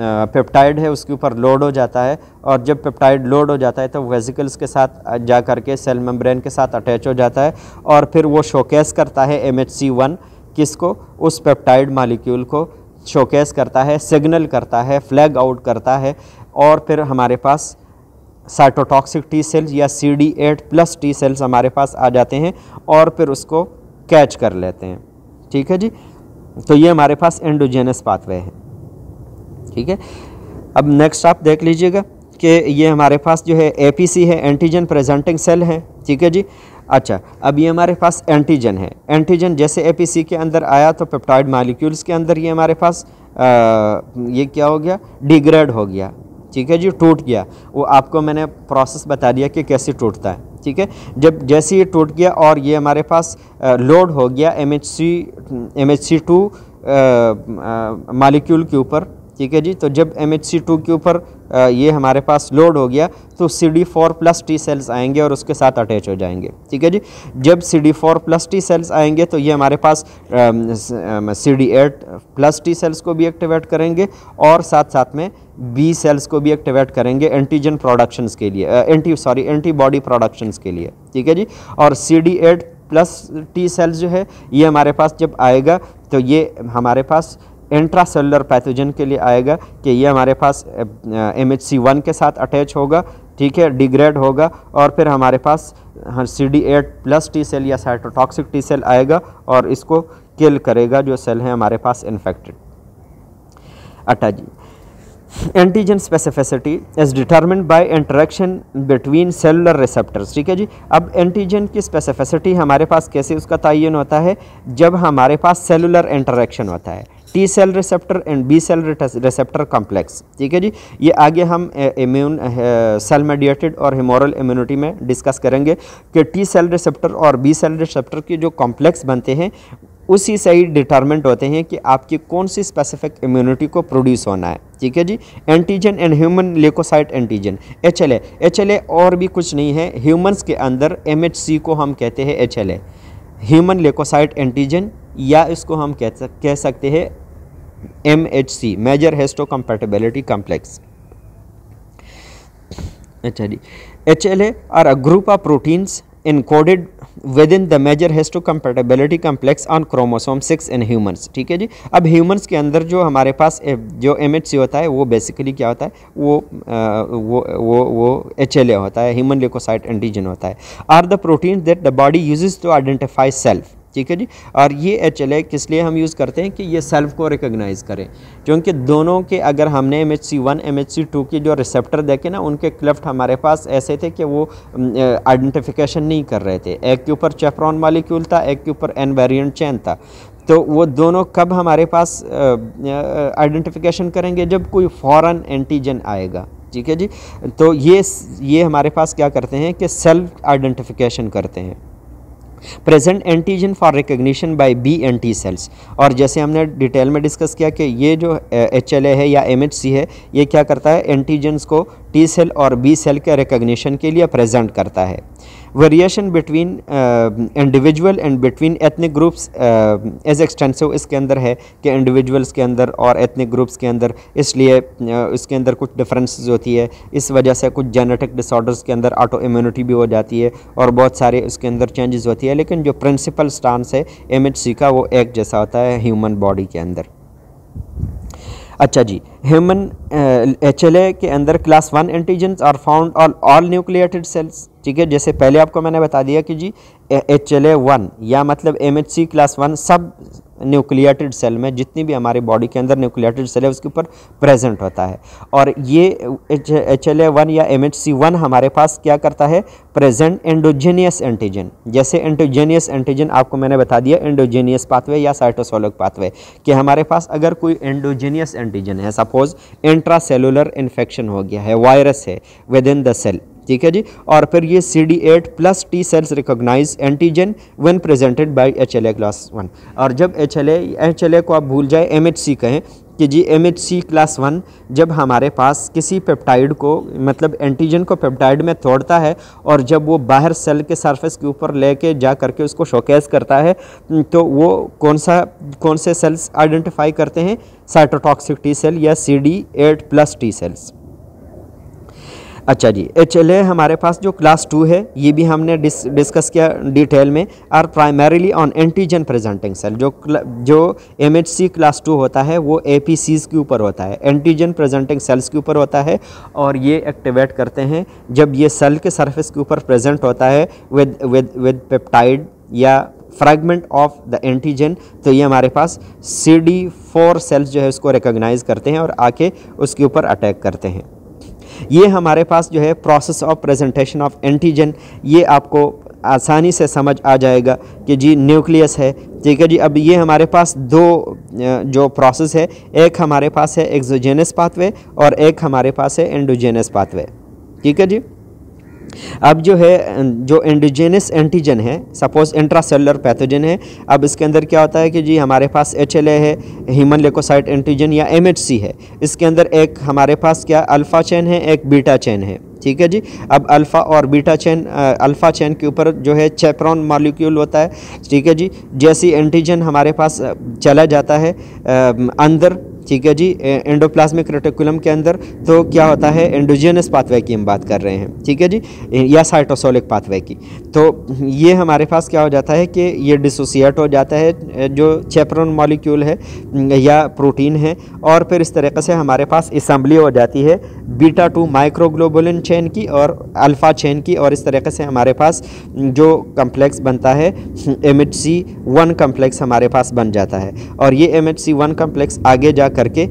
A: पेप्टाइड है उसके ऊपर लोड हो जाता है और जब पेप्टाइड लोड हो जाता है तो वेजिकल्स के साथ जा करके सेल मेम्ब्रेन के साथ अटैच हो जाता है और फिर वो शोकेस करता है एम एच सी वन किसको उस पेप्टाइड मालिक्यूल को शोकेस करता है सिग्नल करता है फ्लैग आउट करता है और फिर हमारे पास साइटोटॉक्सिक टी सेल्स या C D eight plus T cells हमारे पास आ जाते हैं और फिर उसको कैच कर लेते हैं ठीक है जी तो ये हमारे पास एंडोजेनस पाथवे है ठीक है अब नेक्स्ट आप देख लीजिएगा कि ये हमारे पास जो है एपीसी है एंटीजन प्रेजेंटिंग सेल है ठीक है जी अच्छा अब ये हमारे पास एंटीजन है एंटीजन जैसे एपीसी के अंदर आया तो पेप्टाइड मालिक्यूल्स के अंदर ये हमारे पास आ, ये क्या हो गया डिग्रेड हो गया ठीक है जी टूट गया वो आपको मैंने प्रोसेस बता दिया कि कैसे टूटता है ठीक है जब जैसे ये टूट गया और ये हमारे पास लोड हो गया M H C M H C two molecule के ऊपर ठीक है जी तो जब एम एच सी टू के ऊपर ये हमारे पास लोड हो गया तो C D four plus T cells आएंगे और उसके साथ अटैच हो जाएंगे ठीक है जी जब C D four plus T cells आएंगे तो ये हमारे पास C D eight plus T cells को भी एक्टिवेट करेंगे और साथ साथ में बी सेल्स को भी एक्टिवेट करेंगे एंटीजन प्रोडक्शंस के लिए एंटी सॉरी एंटीबॉडी प्रोडक्शंस के लिए ठीक है जी और C D eight plus T cells जो है ये हमारे पास जब आएगा तो ये हमारे पास इंट्रासेलुलर पैथोजन के लिए आएगा कि ये हमारे पास एम एच सी वन के साथ अटैच होगा ठीक है डिग्रेड होगा और फिर हमारे पास C D eight plus T cell या साइटोटॉक्सिक टी सेल आएगा और इसको किल करेगा जो सेल है हमारे पास इन्फेक्टेड अटा जी antigen specificity is determine by interaction between cellular receptors ठीक है जी अब एंटीजन की स्पेसिफिसिटी हमारे पास कैसे उसका तयन होता है जब हमारे पास सेलुलर इंटरेक्शन होता है T cell receptor and B cell receptor complex ठीक है जी ये आगे हम इम्यून सेल मेडिएटेड और हिमोरल इम्यूनिटी में डिस्कस करेंगे कि टी सेल रिसेप्टर और बी सेल रिसेप्टर के जो कॉम्प्लेक्स बनते हैं उसी से ही डिटर्मेंट होते हैं कि आपकी कौन सी स्पेसिफिक इम्यूनिटी को प्रोड्यूस होना है ठीक है जी antigen and human leukocyte antigen H L H L और भी कुछ नहीं है ह्यूमन्स के अंदर एम एच सी को हम कहते हैं H L human leukocyte antigen या इसको हम कह सक कह सकते हैं M H C major histocompatibility complex अच्छा जी H L A are a group of proteins within the major histocompatibility complex on chromosome six in humans ठीक है जी अब ह्यूमन्स के अंदर जो हमारे पास जो एम एच सी होता है वो बेसिकली क्या होता है वो आ, वो वो वो एच होता है ह्यूमन लिकोसाइट एंटीजन होता है are the protein that the body uses to identify self ठीक है जी और ये एच एल ए किस लिए हम यूज़ करते हैं कि ये सेल्फ को रिकोगनाइज़ करें क्योंकि दोनों के अगर हमने M H C one M H C two के जो रिसेप्टर देखे ना उनके क्लेफ्ट हमारे पास ऐसे थे कि वो आइडेंटिफिकेशन नहीं कर रहे थे एक के ऊपर चेफ्रॉन मालिक्यूल था एक के ऊपर एन वेरियंट चैन था तो वो दोनों कब हमारे पास आइडेंटिफिकेशन करेंगे जब कोई फ़ॉरन एंटीजन आएगा ठीक है जी तो ये ये हमारे पास क्या करते हैं कि सेल्फ आइडेंटिफिकेशन करते हैं present antigen for recognition by B and T cells और जैसे हमने डिटेल में डिस्कस किया कि ये जो एच है या एम है ये क्या करता है एंटीजन्स को टी सेल और बी सेल के रिकग्निशन के लिए प्रेजेंट करता है variation between individual and between ethnic groups as extensive इसके अंदर है कि इंडिविजुअल्स के अंदर और एथनिक ग्रुप्स के अंदर इसलिए uh, इसके अंदर कुछ डिफरेंस होती है इस वजह से कुछ जेनेटिक डिसऑर्डर्स के अंदर ऑटो इम्यूनिटी भी हो जाती है और बहुत सारे उसके अंदर चेंजेस होती है लेकिन जो प्रिंसिपल स्टांस है एम एच सी का वो एक जैसा होता है ह्यूमन बॉडी के अंदर अच्छा जी ह्यूमन एच एल ए के अंदर class one antigen are found all all nucleated cells ठीक है जैसे पहले आपको मैंने बता दिया कि जी एच एल ए वन या मतलब M H C class one सब न्यूक्लियाटेड सेल में जितनी भी हमारी बॉडी के अंदर न्यूक्लियाटेड सेल है उसके ऊपर प्रेजेंट होता है और ये एच एल ए वन या एम एच सी वन हमारे पास क्या करता है प्रेजेंट एंडोजेनियस एंटीजन जैसे एंडोजेनियस एंटीजन आपको मैंने बता दिया एंडोजेनियस पाथवे या साइटोसोलिक पाथवे कि हमारे पास अगर कोई एंडोजेनियस एंटीजन है सपोज सेलुलर इन्फेक्शन हो गया है वायरस है विद इन द सेल ठीक है जी और फिर ये C D eight plus T cells recognize antigen one presented by H L A class one और जब H L H L A को आप भूल जाए एम एच सी कहें कि जी M H C class one जब हमारे पास किसी पेप्टाइड को मतलब एंटीजन को पेप्टाइड में तोड़ता है और जब वो बाहर सेल के सरफेस के ऊपर लेके जा करके उसको शोकेस करता है तो वो कौन सा कौन से सेल्स आइडेंटिफाई करते हैं साइटोटॉक्सिक टी सेल या C D eight plus T cells अच्छा जी एच एल ए हमारे पास जो क्लास टू है ये भी हमने डिस, डिस्कस किया डिटेल में are primarily on antigen presenting cell जो जो M H C class two होता है वो ए पी सीज के ऊपर होता है एंटीजन प्रेजेंटिंग सेल्स के ऊपर होता है और ये एक्टिवेट करते हैं जब ये सेल के सरफेस के ऊपर प्रेजेंट होता है विद विद विद पेप्टाइड या फ्रैगमेंट ऑफ द एंटीजन तो ये हमारे पास सी डी फोर सेल्स जो है उसको रिकोगनाइज़ करते हैं और आके उसके ऊपर अटैक करते हैं ये हमारे पास जो है process of presentation of antigen ये आपको आसानी से समझ आ जाएगा कि जी न्यूक्लियस है ठीक है जी अब ये हमारे पास दो जो प्रोसेस है एक हमारे पास है एक्जोजेनस पाथवे और एक हमारे पास है एंडोजेनस पाथवे ठीक है जी अब जो है जो एंडिजेनस एंटीजन है सपोज इंट्रासेलुलर पैथोजन है अब इसके अंदर क्या होता है कि जी हमारे पास एच है ह्यूमन लेकोसाइट एंटीजन या एम है इसके अंदर एक हमारे पास क्या अल्फ़ा चैन है एक बीटा चैन है ठीक है जी अब अल्फ़ा और बीटा चैन अल्फ़ा चैन के ऊपर जो है चेप्रॉन मॉलिक्यूल होता है ठीक है जी जैसी एंटीजन हमारे पास चला जाता है अंदर ठीक है जी एंडोप्लाज्मिक रेटिकुलम के अंदर तो क्या होता है एंडोजियनस पाथवे की हम बात कर रहे हैं ठीक है जी या साइटोसोलिक पाथवे की तो ये हमारे पास क्या हो जाता है कि ये डिसोसिएट हो जाता है जो चेपरन मॉलिक्यूल है या प्रोटीन है और फिर इस तरीके से हमारे पास इसम्बली हो जाती है बीटा टू माइक्रोग्लोबुलिन चेन की और अल्फ़ा चेन की और इस तरीके से हमारे पास जो कम्प्लेक्स बनता है M H C one complex हमारे पास बन जाता है और ये M H C one complex आगे जाकर करके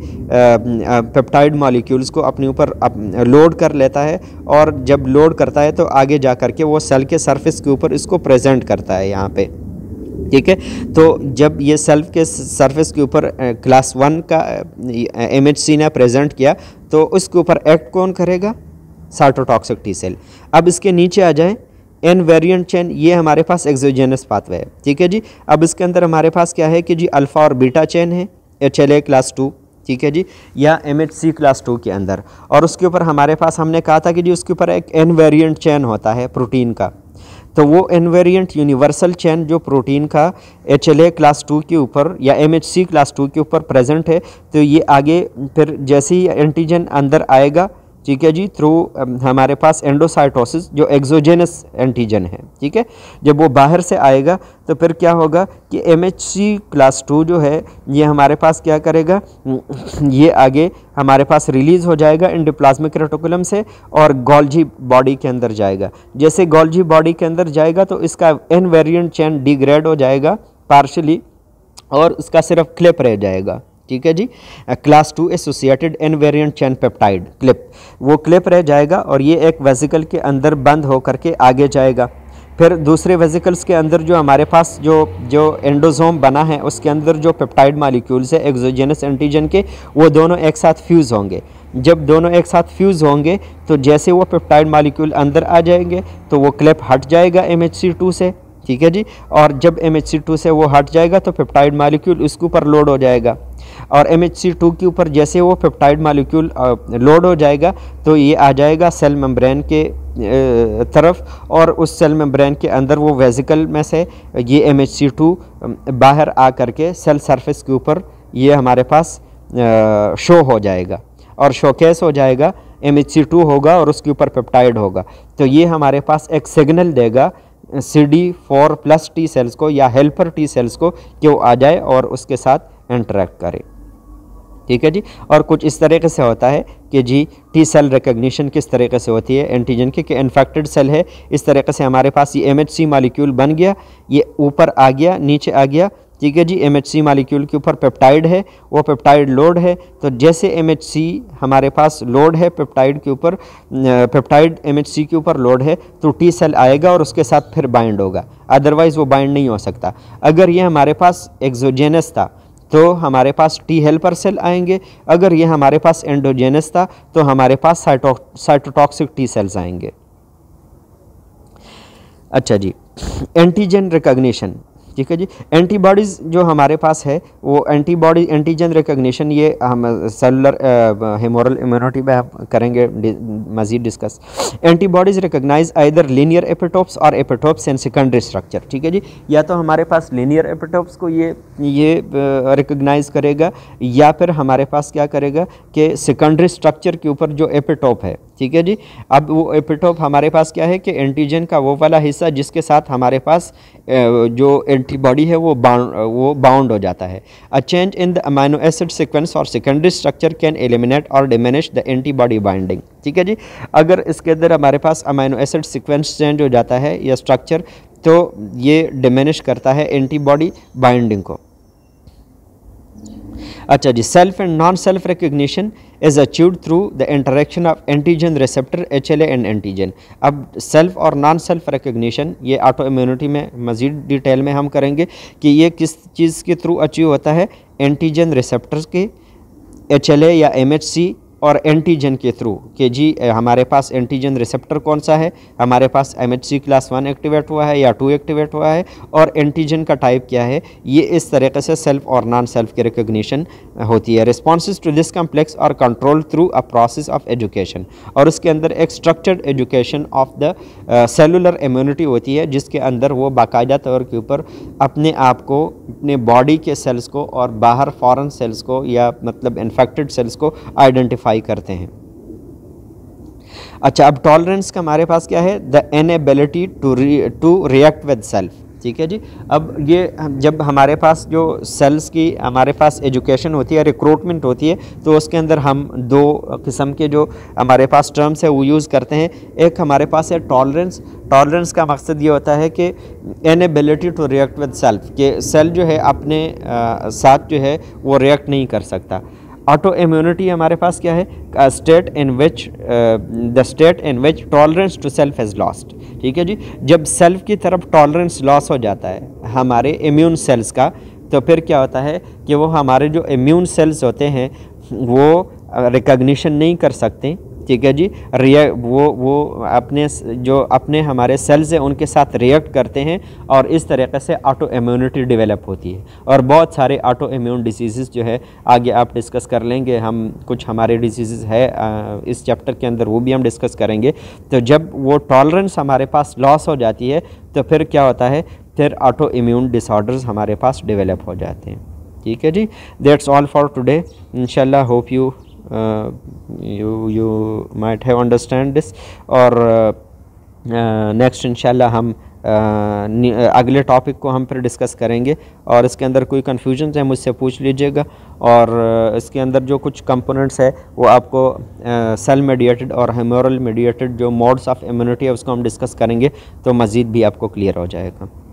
A: पेप्टाइड मॉलिक्यूल्स को अपने ऊपर लोड कर लेता है और जब लोड करता है तो आगे जा करके वो सेल के सरफेस के ऊपर इसको प्रेजेंट करता है यहाँ पे ठीक है तो जब ये सेल्फ के सरफेस के ऊपर क्लास वन का एम एच सी ने प्रेजेंट किया तो उसके ऊपर एक्ट कौन करेगा साइटोटॉक्सिक टी सेल अब इसके नीचे आ जाए एन वेरियंट चेन ये हमारे पास एक्सोजेनस पाथवे है ठीक है जी अब इसके अंदर हमारे पास क्या है कि जी अल्फ़ा और बीटा चेन है H L A class two ठीक है जी या M H C class two के अंदर और उसके ऊपर हमारे पास हमने कहा था कि जी उसके ऊपर एक एन वेरियंट चैन होता है प्रोटीन का तो वो एनवेरियंट यूनिवर्सल चैन जो प्रोटीन का H L A class two के ऊपर या M H C class two के ऊपर प्रेजेंट है तो ये आगे फिर जैसे ही एंटीजन अंदर आएगा ठीक है जी थ्रू um, हमारे पास एंडोसाइटोसिस जो एक्सोजेनस एंटीजन है ठीक है जब वो बाहर से आएगा तो फिर क्या होगा कि एम क्लास टू जो है ये हमारे पास क्या करेगा ये आगे हमारे पास रिलीज़ हो जाएगा इंडोप्लाज्मिक रेटोकुलम से और गोल्जी बॉडी के अंदर जाएगा जैसे गोल्जी बॉडी के अंदर जाएगा तो इसका एन वेरियंट चैन डिग्रेड हो जाएगा पार्शली और इसका सिर्फ क्लिप रह जाएगा ठीक है जी class two associated invariant chain peptide clip वो क्लिप रह जाएगा और ये एक वेजिकल के अंदर बंद होकर के आगे जाएगा फिर दूसरे वेजिकल्स के अंदर जो हमारे पास जो जो एंडोजोम बना है उसके अंदर जो पेप्टाइड मालिक्यूल्स है एक्जोजेनस एंटीजन के वो दोनों एक साथ फ्यूज़ होंगे जब दोनों एक साथ फ्यूज़ होंगे तो जैसे वो पेप्टाइड मालिक्यूल अंदर आ जाएंगे तो वो क्लिप हट जाएगा एम टू से ठीक है जी और जब एम टू से वो हट जाएगा तो पेप्टाइड मालिक्यूल उसके ऊपर लोड हो जाएगा और एम के ऊपर जैसे वो पेप्टाइड मालिक्यूल लोड हो जाएगा तो ये आ जाएगा सेल मेम्ब्रेन के तरफ और उस सेल मेम्ब्रेन के अंदर वो वेजिकल में से ये एम बाहर आ करके सेल सरफेस के ऊपर ये हमारे पास शो हो जाएगा और शोकेस हो जाएगा एम होगा और उसके ऊपर पेप्टाइड होगा तो ये हमारे पास एक सिग्नल देगा C D four plus T cells को या हेल्पर टी सेल्स को कि वो आ जाए और उसके साथ इंटरेक्ट करे ठीक है जी और कुछ इस तरीके से होता है कि जी टी सेल रिकग्निशन किस तरीके से होती है एंटीजन की कि इन्फेक्टेड सेल है इस तरीके से हमारे पास ये एम एच सी मालिक्यूल बन गया ये ऊपर आ गया नीचे आ गया ठीक है जी एम एच सी मालिक्यूल के ऊपर पेप्टाइड है वो पेप्टाइड लोड है तो जैसे एम एच सी हमारे पास लोड है पेप्टाइड के ऊपर पेप्टाइड एम एच सी के ऊपर लोड है तो टी सेल आएगा और उसके साथ फिर बाइंड होगा अदरवाइज़ वो बाइंड नहीं हो सकता अगर ये हमारे पास एक्जोजेनस था तो हमारे पास टी हेल्पर सेल आएंगे अगर ये हमारे पास एंडोजेनस था तो हमारे पास साइटोटॉक्सिक टी सेल्स आएंगे अच्छा जी एंटीजन रिकॉग्निशन ठीक है जी एंटीबॉडीज़ जो हमारे पास है वो एंटीबॉडी एंटीजन रिकोगशन ये हम सेलुलर हेमोरल इम्यूनिटी में हम करेंगे मज़ीद discuss antibodies recognize either linear epitopes और एपिटोप्स एंड सेकेंडरी स्ट्रक्चर ठीक है जी या तो हमारे पास लीनियर एपिटोप्स को ये ये रिकोगनाइज करेगा या फिर हमारे पास क्या करेगा कि सेकेंडरी स्ट्रक्चर के ऊपर जो एपिटोप है ठीक है जी अब वो एपिटोप हमारे पास क्या है कि एंटीजन का वो वाला हिस्सा जिसके साथ हमारे पास जो एंटीबॉडी है वो बाउंड वो बाउंड हो जाता है a change in the amino acid sequence और सेकेंडरी स्ट्रक्चर कैन एलिमिनेट और डिमिनिश द एंटीबॉडी बाइंडिंग ठीक है जी अगर इसके अंदर हमारे पास अमाइनो एसिड सिक्वेंस चेंज हो जाता है या स्ट्रक्चर तो ये डिमिनिश करता है एंटीबॉडी बाइंडिंग को अच्छा जी self and non self recognition is achieved through the interaction of antigen receptor H L and antigen अब सेल्फ और नॉन सेल्फ रिकोगशन ये ऑटो इम्यूनिटी में मज़ीद डिटेल में हम करेंगे कि ये किस चीज़ के थ्रू अचीव होता है एंटीजन रिसेप्टर के एच एल ए या एम एच सी और एंटीजन के थ्रू कि जी हमारे पास एंटीजन रिसेप्टर कौन सा है हमारे पास एम क्लास वन एक्टिवेट हुआ है या टू एक्टिवेट हुआ है और एंटीजन का टाइप क्या है ये इस तरीके से सेल्फ और नॉन सेल्फ की रिकोगशन होती है रिस्पॉन्स टू दिस कम्प्लेक्स और control through a process of education और उसके अंदर एक structured education of the cellular immunity होती है जिसके अंदर वो बाकायदा तौर के ऊपर अपने आप को अपने बॉडी के सेल्स को और बाहर फॉरन सेल्स को या मतलब इन्फेक्टेड सेल्स को आइडेंटिफाई अप्लाई करते हैं अच्छा अब टॉलरेंस का हमारे पास क्या है the inability to to react with self ठीक है जी अब ये जब हमारे पास जो सेल्स की हमारे पास एजुकेशन होती है रिक्रूटमेंट होती है तो उसके अंदर हम दो किस्म के जो हमारे पास टर्म्स है वो यूज़ करते हैं एक हमारे पास है टॉलरेंस टॉलरेंस का मकसद ये होता है कि inability to react with self कि सेल जो है अपने आ, साथ जो है वो रिएक्ट नहीं कर सकता ऑटो इम्यूनिटी हमारे पास क्या है state in which the state in which tolerance to self is lost ठीक है जी जब सेल्फ की तरफ टॉलरेंस लॉस हो जाता है हमारे इम्यून सेल्स का तो फिर क्या होता है कि वो हमारे जो इम्यून सेल्स होते हैं वो रिकग्निशन uh, नहीं कर सकते ठीक है जी रिए वो वो अपने जो अपने हमारे सेल्स हैं उनके साथ रिएक्ट करते हैं और इस तरीके से ऑटो इम्यूनिटी डेवलप होती है और बहुत सारे ऑटो इम्यून डिजीज़ जो है आगे आप डिस्कस कर लेंगे हम कुछ हमारे डिजीज़ है इस चैप्टर के अंदर वो भी हम डिस्कस करेंगे तो जब वो टॉलरेंस हमारे पास लॉस हो जाती है तो फिर क्या होता है फिर ऑटो इम्यून डिसऑर्डर्स हमारे पास डिवेलप हो जाते हैं ठीक है जी दैट्स ऑल फॉर टुडे इनशाला hope you Uh, you you might have understand this और नेक्स्ट इंशाल्लाह हम uh, uh, अगले टॉपिक को हम फिर डिस्कस करेंगे और इसके अंदर कोई कन्फ्यूजन है मुझसे पूछ लीजिएगा और इसके अंदर जो कुछ कंपोनेंट्स है वो आपको सेल मेडिएटेड और हेमोरल मेडिएटेड जो मोड्स ऑफ इम्यूनिटी है उसको हम डिस्कस करेंगे तो मज़ीद भी आपको क्लियर हो जाएगा